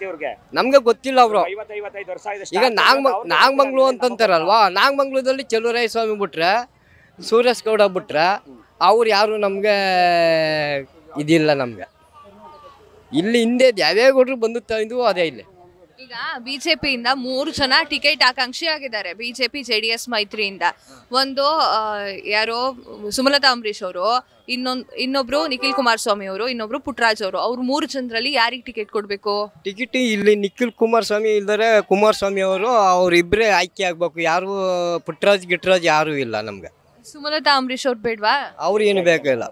ಅವ್ರಿಗೆ ನಮ್ಗೆ ಗೊತ್ತಿಲ್ಲ ಅವರು ವರ್ಷ ಈಗ ನಾಗ್ ನಾಗಮಂಗ್ಲು ಅಂತಂತಾರಲ್ವಾ ನಾಗಮಂಗ್ಲದಲ್ಲಿ ಚೆಲುವರಾಯ ಸ್ವಾಮಿ ಬಿಟ್ರೆ ಸೂರ್ಯಸ್ ಗೌಡ ಬಿಟ್ರೆ ಅವ್ರು ಯಾರು ನಮಗೆ ಇದಿಲ್ಲ ನಮ್ಗೆ ಇಲ್ಲಿ ಹಿಂದೆ ಯಾವ್ಯಾವ ಗೌಡ್ರು ಬಂದು ತಂದು ಅದೇ ಇಲ್ಲಿ ಈಗ ಬಿಜೆಪಿಯಿಂದ ಮೂರು ಜನ ಟಿಕೆಟ್ ಆಕಾಂಕ್ಷಿಯಾಗಿದ್ದಾರೆ ಬಿಜೆಪಿ ಜೆಡಿಎಸ್ ಮೈತ್ರಿಯಿಂದ ಒಂದು ಯಾರೋ ಸುಮಲತಾ ಅಂಬರೀಶ್ ಅವರು ಇನ್ನೊಂದು ಇನ್ನೊಬ್ರು ನಿಖಿಲ್ ಕುಮಾರಸ್ವಾಮಿ ಅವರು ಇನ್ನೊಬ್ರು ಪುಟ್ರಾಜ್ ಅವರು ಅವ್ರು ಮೂರು ಜನರಲ್ಲಿ ಯಾರಿಗೆ ಟಿಕೆಟ್ ಕೊಡಬೇಕು ಟಿಕೆಟ್ ಇಲ್ಲಿ ನಿಖಿಲ್ ಕುಮಾರಸ್ವಾಮಿ ಇಲ್ದರೆ ಕುಮಾರಸ್ವಾಮಿ ಅವರು ಅವರಿಬ್ಬರೇ ಆಯ್ಕೆ ಆಗ್ಬೇಕು ಯಾರು ಪುಟ್ರಾಜ್ ಗಿಟ್ರಾಜ್ ಯಾರು ಇಲ್ಲ ನಮ್ಗೆ ಸುಮಲತಾ ಅಂಬರೀಶ್ ಅವ್ರು ಬೇಡವಾ ಅವ್ರು ಏನು ಬೇಕಾಗಿಲ್ಲ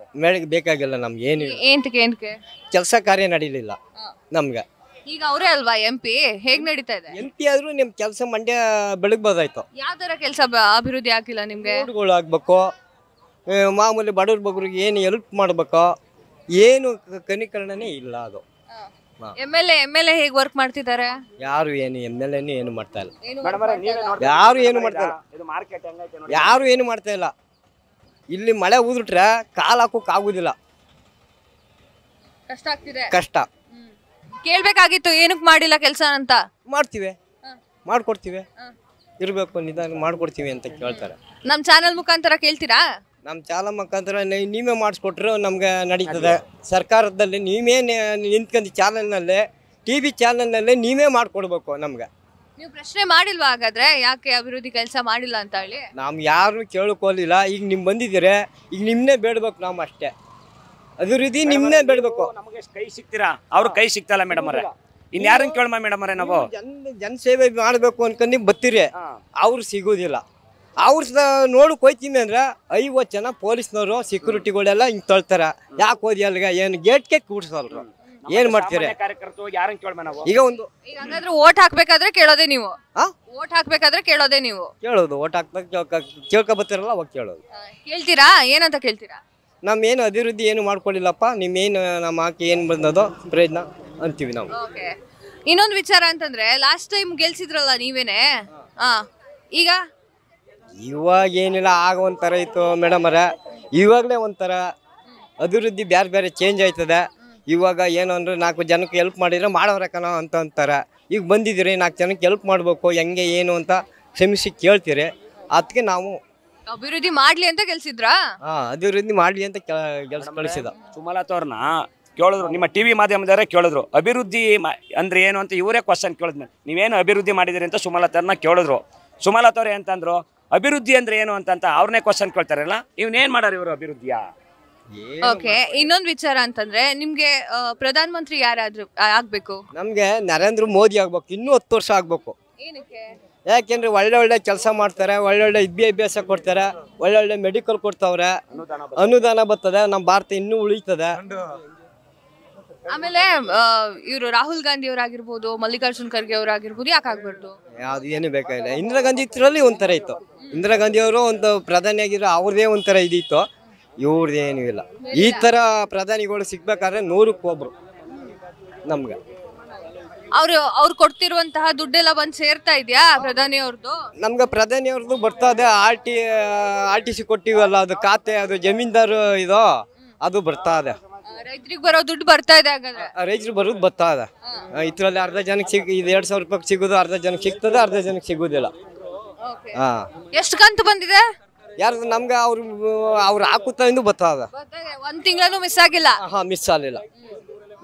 ಬೇಕಾಗಿಲ್ಲ ನಮ್ಗೆ ಏನು ಕೆಲಸ ಕಾರ್ಯ ನಡೀಲಿಲ್ಲ ನಮ್ಗೆ ಈಗ ಅವರೇ ಅಲ್ವಾ ಎಂ ಪಿ ಹೇಗ್ ನಡೀತಾ ಇದೆ ಎಂ ಪಿ ಆದ್ರೂ ನಿಮ್ ಕೆಲಸ ಮಂಡ್ಯ ಬೆಳಗ್ಬೋದಾಯ್ತು ಯಾವ ತರ ಕೆಲಸ ಅಭಿವೃದ್ಧಿ ಆಗಿಲ್ಲ ನಿಮ್ಗೆ ರೋಡ್ಗಳು ಆಗ್ಬೇಕು ಮಾಮೂಲಿ ಬಡವ್ರ ಬಗ್ರಿಗೆ ಏನು ಹೆಲ್ಪ್ ಮಾಡ್ಬೇಕು ಏನು ಕ- ಇಲ್ಲ ಅದು M L A M L A work ಮಾಡ್ತಿದ್ದಾರೆ ಯಾರು ಏನು ಎಮ್ ಎಲ್ ಏನು ಮಾಡ್ತಾ ಇಲ್ಲ ಯಾರು ಏನು ಮಾಡ್ತಾ ಇಲ್ಲ ಇದು ಮಾರ್ಕೆಟ್ ನೋಡಿ ಯಾರು ಏನು ಮಾಡ್ತಾ ಇಲ್ಲ ಇಲ್ಲಿ ಮಳೆ ಊದ್ಬಿಟ್ರೆ ಕಾಲ ಹಾಕೋಕ್ ಆಗೋದಿಲ್ಲ ಕಷ್ಟ ಆಗ್ತಿದೆ ಕಷ್ಟ ಕೇಳ್ಬೇಕಾಗಿತ್ತು ಏನಕ್ಕೆ ಮಾಡಿಲ್ಲ ಕೆಲಸ ಅಂತ ಮಾಡ್ತೀವಿ ಮಾಡ್ಕೊಡ್ತೀವಿ ಇರಬೇಕು ನಿಧಾನ ಮಾಡ್ಕೊಡ್ತೀವಿ ಅಂತ ಕೇಳ್ತಾರೆ ನಮ್ಮ ಚಾನಲ್ ಮುಖಾಂತರ ಕೇಳ್ತೀರಾ ನಮ್ಮ ಚಾನಲ್ ಮುಖಾಂತರ ನೀವೇ ಮಾಡಿಸ್ಕೊಟ್ರು ನಮ್ಗೆ ನಡೀತದೆ ಸರ್ಕಾರದಲ್ಲಿ ನೀವೇ ನಿಂತ್ಕೊಂಡು ಚಾನಲ್ನಲ್ಲೇ ಟಿ ವಿ ಚಾನಲ್ನಲ್ಲೇ ನೀವೇ ಮಾಡಿಕೊಡ್ಬೇಕು ನಮ್ಗೆ ನೀವು ಪ್ರಶ್ನೆ ಮಾಡಿಲ್ವಾ ಹಾಗಾದ್ರೆ ಯಾಕೆ ಅಭಿವೃದ್ಧಿ ಕೆಲಸ ಮಾಡಿಲ್ಲ ಅಂತ ಹೇಳಿ ನಾವು ಯಾರು ಕೇಳೋಕೋಲಿಲ್ಲ ಈಗ ನಿಮ್ಮ ಬಂದಿದ್ದೀರಿ ಈಗ ನಿಮ್ಮನ್ನೇ ಬೇಡಬೇಕು ನಾವು ಅಷ್ಟೇ ಅಭಿವೃದ್ಧಿ ನಿಮ್ನೇ ಬೆಳಬೇಕು ನಮಗೆ ಕೈ ಸಿಗ್ತೀರಾ ಅವ್ರ ಕೈ ಸಿಗ್ತಲ್ಲ ಮೇಡಮ್ ಅವರೇ ಇನ್ ಯಾರ ಕೇಳಮ್ಮ ಮೇಡಮ್ ಅವರೇ ನಾವು ಜನ ಸೇವೆ ಮಾಡ್ಬೇಕು ಅನ್ಕೊಂಡು ನೀವು ಬತ್ತಿರಿ ಅವ್ರು ಸಿಗೋದಿಲ್ಲ ಅವ್ರ ನೋಡು ಹೋಯ್ತೀನಿ ಅಂದ್ರೆ ಐವತ್ತು ಜನ ಪೊಲೀಸ್ನವರು ಸೆಕ್ಯೂರಿಟಿಗಳೆಲ್ಲ ಹಿಂಗ್ ತೊಳ್ತಾರ ಯಾಕೆ ಹೋದಿ ಏನ್ ಏನು ಗೇಟ್ಗೆ ಕೂಡ್ಸಲ್ರು ಏನ್ ಮಾಡ್ತೀರಿ ಈಗ ಒಂದು ವೋಟ್ ಓಟ್ ಹಾಕ್ಬೇಕಾದ್ರೆ ಕೇಳೋದೇ ನೀವು ವೋಟ್ ಹಾಕ್ಬೇಕಾದ್ರೆ ಕೇಳೋದೇ ನೀವು ಕೇಳೋದು ಓಟ್ ಹಾಕ್ಬೇಕು ಕೇಳ್ಕೊ ಬರ್ತೀರಲ್ಲ ಅವಾಗ ಕೇಳೋದು ಕೇಳ್ತೀರಾ ಏನಂತ ಕೇಳ್ತೀರಾ ನಮ್ಮ ಏನು ಅಭಿವೃದ್ಧಿ ಏನು ಮಾಡ್ಕೊಳ್ಳಿಲ್ಲಪ್ಪ ನಿಮ್ಮೇನು ನಮ್ಮ ಆಕೆ ಏನು ಬಂದದೋ ಪ್ರಯೋಜನ ಅಂತೀವಿ ನಾವು ಇನ್ನೊಂದು ವಿಚಾರ ಅಂತಂದ್ರೆ ಲಾಸ್ಟ್ ಟೈಮ್ ಗೆಲ್ಸಿದ್ರಲ್ಲ ನೀವೇನೆ ಈಗ ಇವಾಗ ಏನಿಲ್ಲ ಆಗ ಒಂಥರ ಇತ್ತು ಮೇಡಮ್ ಅರ ಇವಾಗಲೇ ಒಂಥರ ಅಭಿವೃದ್ಧಿ ಬೇರೆ ಬೇರೆ ಚೇಂಜ್ ಆಯ್ತದೆ ಇವಾಗ ಏನು ಅಂದ್ರೆ ನಾಲ್ಕು ಜನಕ್ಕೆ ಹೆಲ್ಪ್ ಮಾಡಿದ್ರೆ ಮಾಡೋರ ಅಂತ ಅಂತಾರೆ ಈಗ ಬಂದಿದ್ದೀರಿ ನಾಲ್ಕು ಜನಕ್ಕೆ ಹೆಲ್ಪ್ ಮಾಡಬೇಕು ಹೆಂಗೆ ಏನು ಅಂತ ಕ್ಷಮಿಸಿ ಕೇಳ್ತೀರಿ ಅದಕ್ಕೆ ನಾವು ಅಭಿವೃದ್ಧಿ ಮಾಡ್ಲಿ ಅಂತ ಕೆಲ್ಸಿದ್ರ ಆ ಅಭಿವೃದ್ಧಿ ಮಾಡ್ಲಿ ಅಂತ ಕೆಲಸ ಕಳಿಸಿದ ಸುಮಲತಾ ಅವ್ರನ್ನ ಕೇಳಿದ್ರು ನಿಮ್ಮ ಟಿವಿ ಮಾಧ್ಯಮದವರೇ ಕೇಳಿದ್ರು ಅಭಿವೃದ್ಧಿ ಅಂದ್ರೆ ಏನು ಅಂತ ಇವರೇ ಕ್ವಶನ್ ಕೇಳಿದ್ಮೇಲೆ ನೀವೇನು ಅಭಿವೃದ್ಧಿ ಮಾಡಿದಿರಿ ಅಂತ ಸುಮಲತಾರನ್ನ ಕೇಳಿದ್ರು ಸುಮಲತಾವ್ರು ಅಂತಂದ್ರು ಅಭಿವೃದ್ಧಿ ಅಂದ್ರೆ ಏನು ಅಂತ ಅವ್ರನ್ನೇ ಕ್ವಶನ್ ಕೇಳ್ತಾರಲ್ಲ ಏನ್ ಮಾಡಾರ ಇವರು ಅಭಿವೃದ್ಧಿಯ ಓಕೆ ಇನ್ನೊಂದು ವಿಚಾರ ಅಂತಂದ್ರೆ ನಿಮ್ಗೆ ಪ್ರಧಾನ ಮಂತ್ರಿ ಯಾರಾದ್ರೂ ಆಗ್ಬೇಕು ನಮ್ಗೆ ನರೇಂದ್ರ ಮೋದಿ ಆಗ್ಬೇಕು ಇನ್ನೂ ಹತ್ತು ವರ್ಷ ಆಗ್ಬೇಕು ಏನಕ್ಕೆ ಯಾಕೆಂದ್ರೆ ಒಳ್ಳೆ ಒಳ್ಳೆ ಕೆಲಸ ಮಾಡ್ತಾರೆ ಒಳ್ಳೊಳ್ಳೆ ವಿದ್ಯಾಭ್ಯಾಸ ಕೊಡ್ತಾರೆ ಒಳ್ಳೊಳ್ಳೆ ಮೆಡಿಕಲ್ ಕೊಡ್ತಾವ್ರೆ ಅನುದಾನ ಬರ್ತದೆ ನಮ್ಮ ಭಾರತ ಇನ್ನೂ ಉಳಿತದೆ ಆಮೇಲೆ ಇವರು ರಾಹುಲ್ ಗಾಂಧಿ ಅವರಾಗಿರ್ಬೋದು ಮಲ್ಲಿಕಾರ್ಜುನ್ ಖರ್ಗೆ ಅವರಾಗಿರ್ಬೋದು ಯಾಕೆ ಆಗ್ಬಾರ್ದು ಅದು ಏನು ಬೇಕಾಗಿಲ್ಲ ಇಂದಿರಾ ಗಾಂಧಿ ಇದ್ರಲ್ಲಿ ಒಂಥರ ಇತ್ತು ಇಂದಿರಾ ಗಾಂಧಿ ಅವರು ಒಂದು ಪ್ರಧಾನಿ ಆಗಿರೋ ಅವ್ರದೇ ಒಂಥರ ಇದಿತ್ತು ಇವ್ರದ್ದೇನು ಇಲ್ಲ ಈ ಥರ ಪ್ರಧಾನಿಗಳು ಸಿಗ್ಬೇಕಾದ್ರೆ ನೂರಕ್ಕೆ ಒಬ್ರು ನಮ್ಗೆ ಅವ್ರು ಅವ್ರು ಕೊಡ್ತಿರುವಂತಹ ದುಡ್ಡೆಲ್ಲ ಬಂದು ಸೇರ್ತಾ ಇದೆಯಾ ಪ್ರಧಾನಿ ಅವ್ರದ್ದು ನಮ್ಗೆ ಪ್ರಧಾನಿ ಅವ್ರದ್ದು ಇದೆ R T R T C ಕೊಟ್ಟಿವಲ್ಲ ಅದು ಖಾತೆ ಅದು ಜಮೀನ್ದಾರು ಇದು ಅದು ಬರ್ತಾ ಇದೆ ರೈತರಿಗೆ ಬರೋ ದುಡ್ಡು ಬರ್ತಾ ಇದೆ ರೈತರು ಬರೋದು ಬರ್ತಾ ಇದೆ ಇದ್ರಲ್ಲಿ ಅರ್ಧ ಜನಕ್ಕೆ ಸಿಗ್ ಇದು ಎರಡು ಸಾವಿರ ರೂಪಾಯಿ ಸಿಗೋದು ಅರ್ಧ ಜನಕ್ಕೆ ಸಿಗ್ತದೆ ಅರ್ಧ ಜನಕ್ಕೆ ಸಿಗೋದಿಲ್ಲ ಎಷ್ಟು ಕಂತು ಬಂದಿದೆ ಯಾರು ನಮ್ಗೆ ಅವ್ರು ಅವ್ರು ಹಾಕುತ್ತ ಇಂದು ಬರ್ತಾ ಇದೆ ಒಂದು ತಿಂಗಳೂ ಮಿಸ್ ಆಗಿಲ್ಲ ಹಾ ಮಿಸ್ ಆಗಲಿಲ್ಲ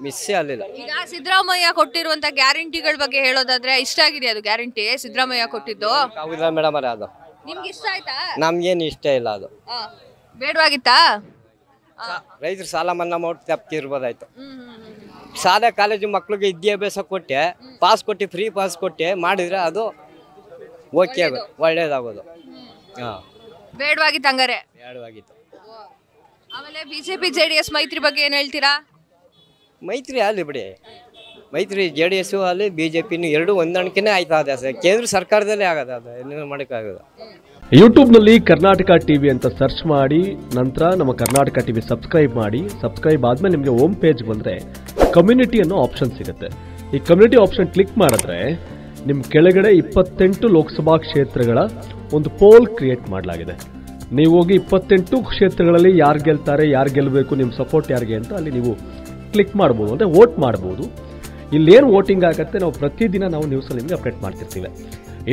ಮಿಸ್ಸೇ ಆಗಲಿಲ್ಲ ಈಗ ಸಿದ್ದರಾಮಯ್ಯ ಕೊಟ್ಟಿರುವಂತ ಗ್ಯಾರಂಟಿಗಳ ಬಗ್ಗೆ ಹೇಳೋದಾದ್ರೆ ಇಷ್ಟ ಆಗಿದೆ ಅದು ಗ್ಯಾರಂಟಿ ಸಿದ್ದರಾಮಯ್ಯ ಕೊಟ್ಟಿದ್ದು ಹೌದಾ ಮೇಡಮ್ ಅವರೇ ಅದು ನಿಮ್ಗೆ ಇಷ್ಟ ಆಯ್ತಾ ನಮ್ಗೇನು ಇಷ್ಟ ಇಲ್ಲ ಅದು ಆ, ಬೇಡವಾಗಿತ್ತಾ ರೈತರು ಸಾಲ ಮನ್ನಾ ಮಾಡಿ ತಪ್ಪಿರ್ಬೋದಾಯ್ತು ಶಾಲೆ ಕಾಲೇಜು ಮಕ್ಳಿಗೆ ವಿದ್ಯಾಭ್ಯಾಸ ಕೊಟ್ಟೆ ಪಾಸ್ ಕೊಟ್ಟೆ ಫ್ರೀ ಪಾಸ್ ಕೊಟ್ಟೆ ಮಾಡಿದ್ರೆ ಅದು ಓಕೆ ಅದು ಒಳ್ಳೇದಾಗೋದು ಹಾಂ ಬೇಡವಾಗಿತ್ತು ಹಂಗಾರೆ ಬೇಡವಾಗಿತ್ತು ಆಮೇಲೆ ಬಿಜೆಪಿ ಜೆಡಿಎಸ್ ಮೈತ್ರಿ ಬಗ್ಗೆ ಏನು ಹೇಳ್ತೀರಾ ಮೈತ್ರಿ ಅಲ್ಲಿ ಬಿಡಿ ಮೈತ್ರಿ ಜೆ ಡಿ ಎಸ್ಸು ಅಲ್ಲಿ ಬಿ ಜೆ ಪಿನೂ ಎರಡೂ ಹೊಂದಾಣಿಕೆನೇ ಆಯ್ತಾ ಅದ ಕೇಂದ್ರ ಸರ್ಕಾರದಲ್ಲೇ ಆಗದ ಅದು ಯೂಟ್ಯೂಬ್ನಲ್ಲಿ ಕರ್ನಾಟಕ ಟಿವಿ ಅಂತ ಸರ್ಚ್ ಮಾಡಿ ನಂತರ ನಮ್ಮ ಕರ್ನಾಟಕ ಟಿವಿ ಸಬ್ಸ್ಕ್ರೈಬ್ ಮಾಡಿ ಸಬ್ಸ್ಕ್ರೈಬ್ ಆದಮೇಲೆ ನಿಮಗೆ ಹೋಮ್ ಪೇಜ್ ಬಂದರೆ ಕಮ್ಯುನಿಟಿ ಅನ್ನೋ ಆಪ್ಷನ್ ಸಿಗುತ್ತೆ ಈ ಕಮ್ಯುನಿಟಿ ಆಪ್ಷನ್ ಕ್ಲಿಕ್ ಮಾಡಿದ್ರೆ ನಿಮ್ಮ ಕೆಳಗಡೆ ಇಪ್ಪತ್ತೆಂಟು ಲೋಕಸಭಾ ಕ್ಷೇತ್ರಗಳ ಒಂದು ಪೋಲ್ ಕ್ರಿಯೇಟ್ ಮಾಡಲಾಗಿದೆ ನೀವು ಹೋಗಿ ಇಪ್ಪತ್ತೆಂಟು ಕ್ಷೇತ್ರಗಳಲ್ಲಿ ಯಾರು ಗೆಲ್ತಾರೆ ಯಾರು ಗೆಲ್ಲಬೇಕು ನಿಮ್ಮ ಸಪೋರ್ಟ್ ಯಾರಿಗೆ ಅಂತ ಅಲ್ಲಿ ನೀವು ಕ್ಲಿಕ್ ಮಾಡ್ಬೋದು ಅಂದರೆ ವೋಟ್ ಮಾಡ್ಬೋದು ಇಲ್ಲೇನು ವೋಟಿಂಗ್ ಆಗುತ್ತೆ ನಾವು ಪ್ರತಿದಿನ ನಾವು ನ್ಯೂಸಲ್ಲಿ ನಿಮಗೆ ಅಪ್ಡೇಟ್ ಮಾಡ್ತಿರ್ತೀವಿ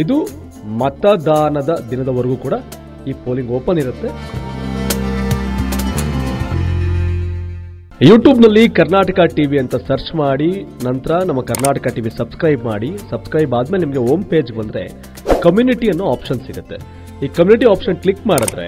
ಇದು ಮತದಾನದ ದಿನದವರೆಗೂ ಕೂಡ ಈ ಪೋಲಿಂಗ್ ಓಪನ್ ಇರುತ್ತೆ ಯೂಟ್ಯೂಬ್ನಲ್ಲಿ ಕರ್ನಾಟಕ ಟಿವಿ ಅಂತ ಸರ್ಚ್ ಮಾಡಿ ನಂತರ ನಮ್ಮ ಕರ್ನಾಟಕ ಟಿವಿ ಸಬ್ಸ್ಕ್ರೈಬ್ ಮಾಡಿ ಸಬ್ಸ್ಕ್ರೈಬ್ ಆದ್ಮೇಲೆ ನಿಮಗೆ ಹೋಮ್ ಪೇಜ್ ಬಂದರೆ ಕಮ್ಯುನಿಟಿ ಅನ್ನೋ ಆಪ್ಷನ್ ಸಿಗುತ್ತೆ ಈ ಕಮ್ಯುನಿಟಿ ಆಪ್ಷನ್ ಕ್ಲಿಕ್ ಮಾಡಿದ್ರೆ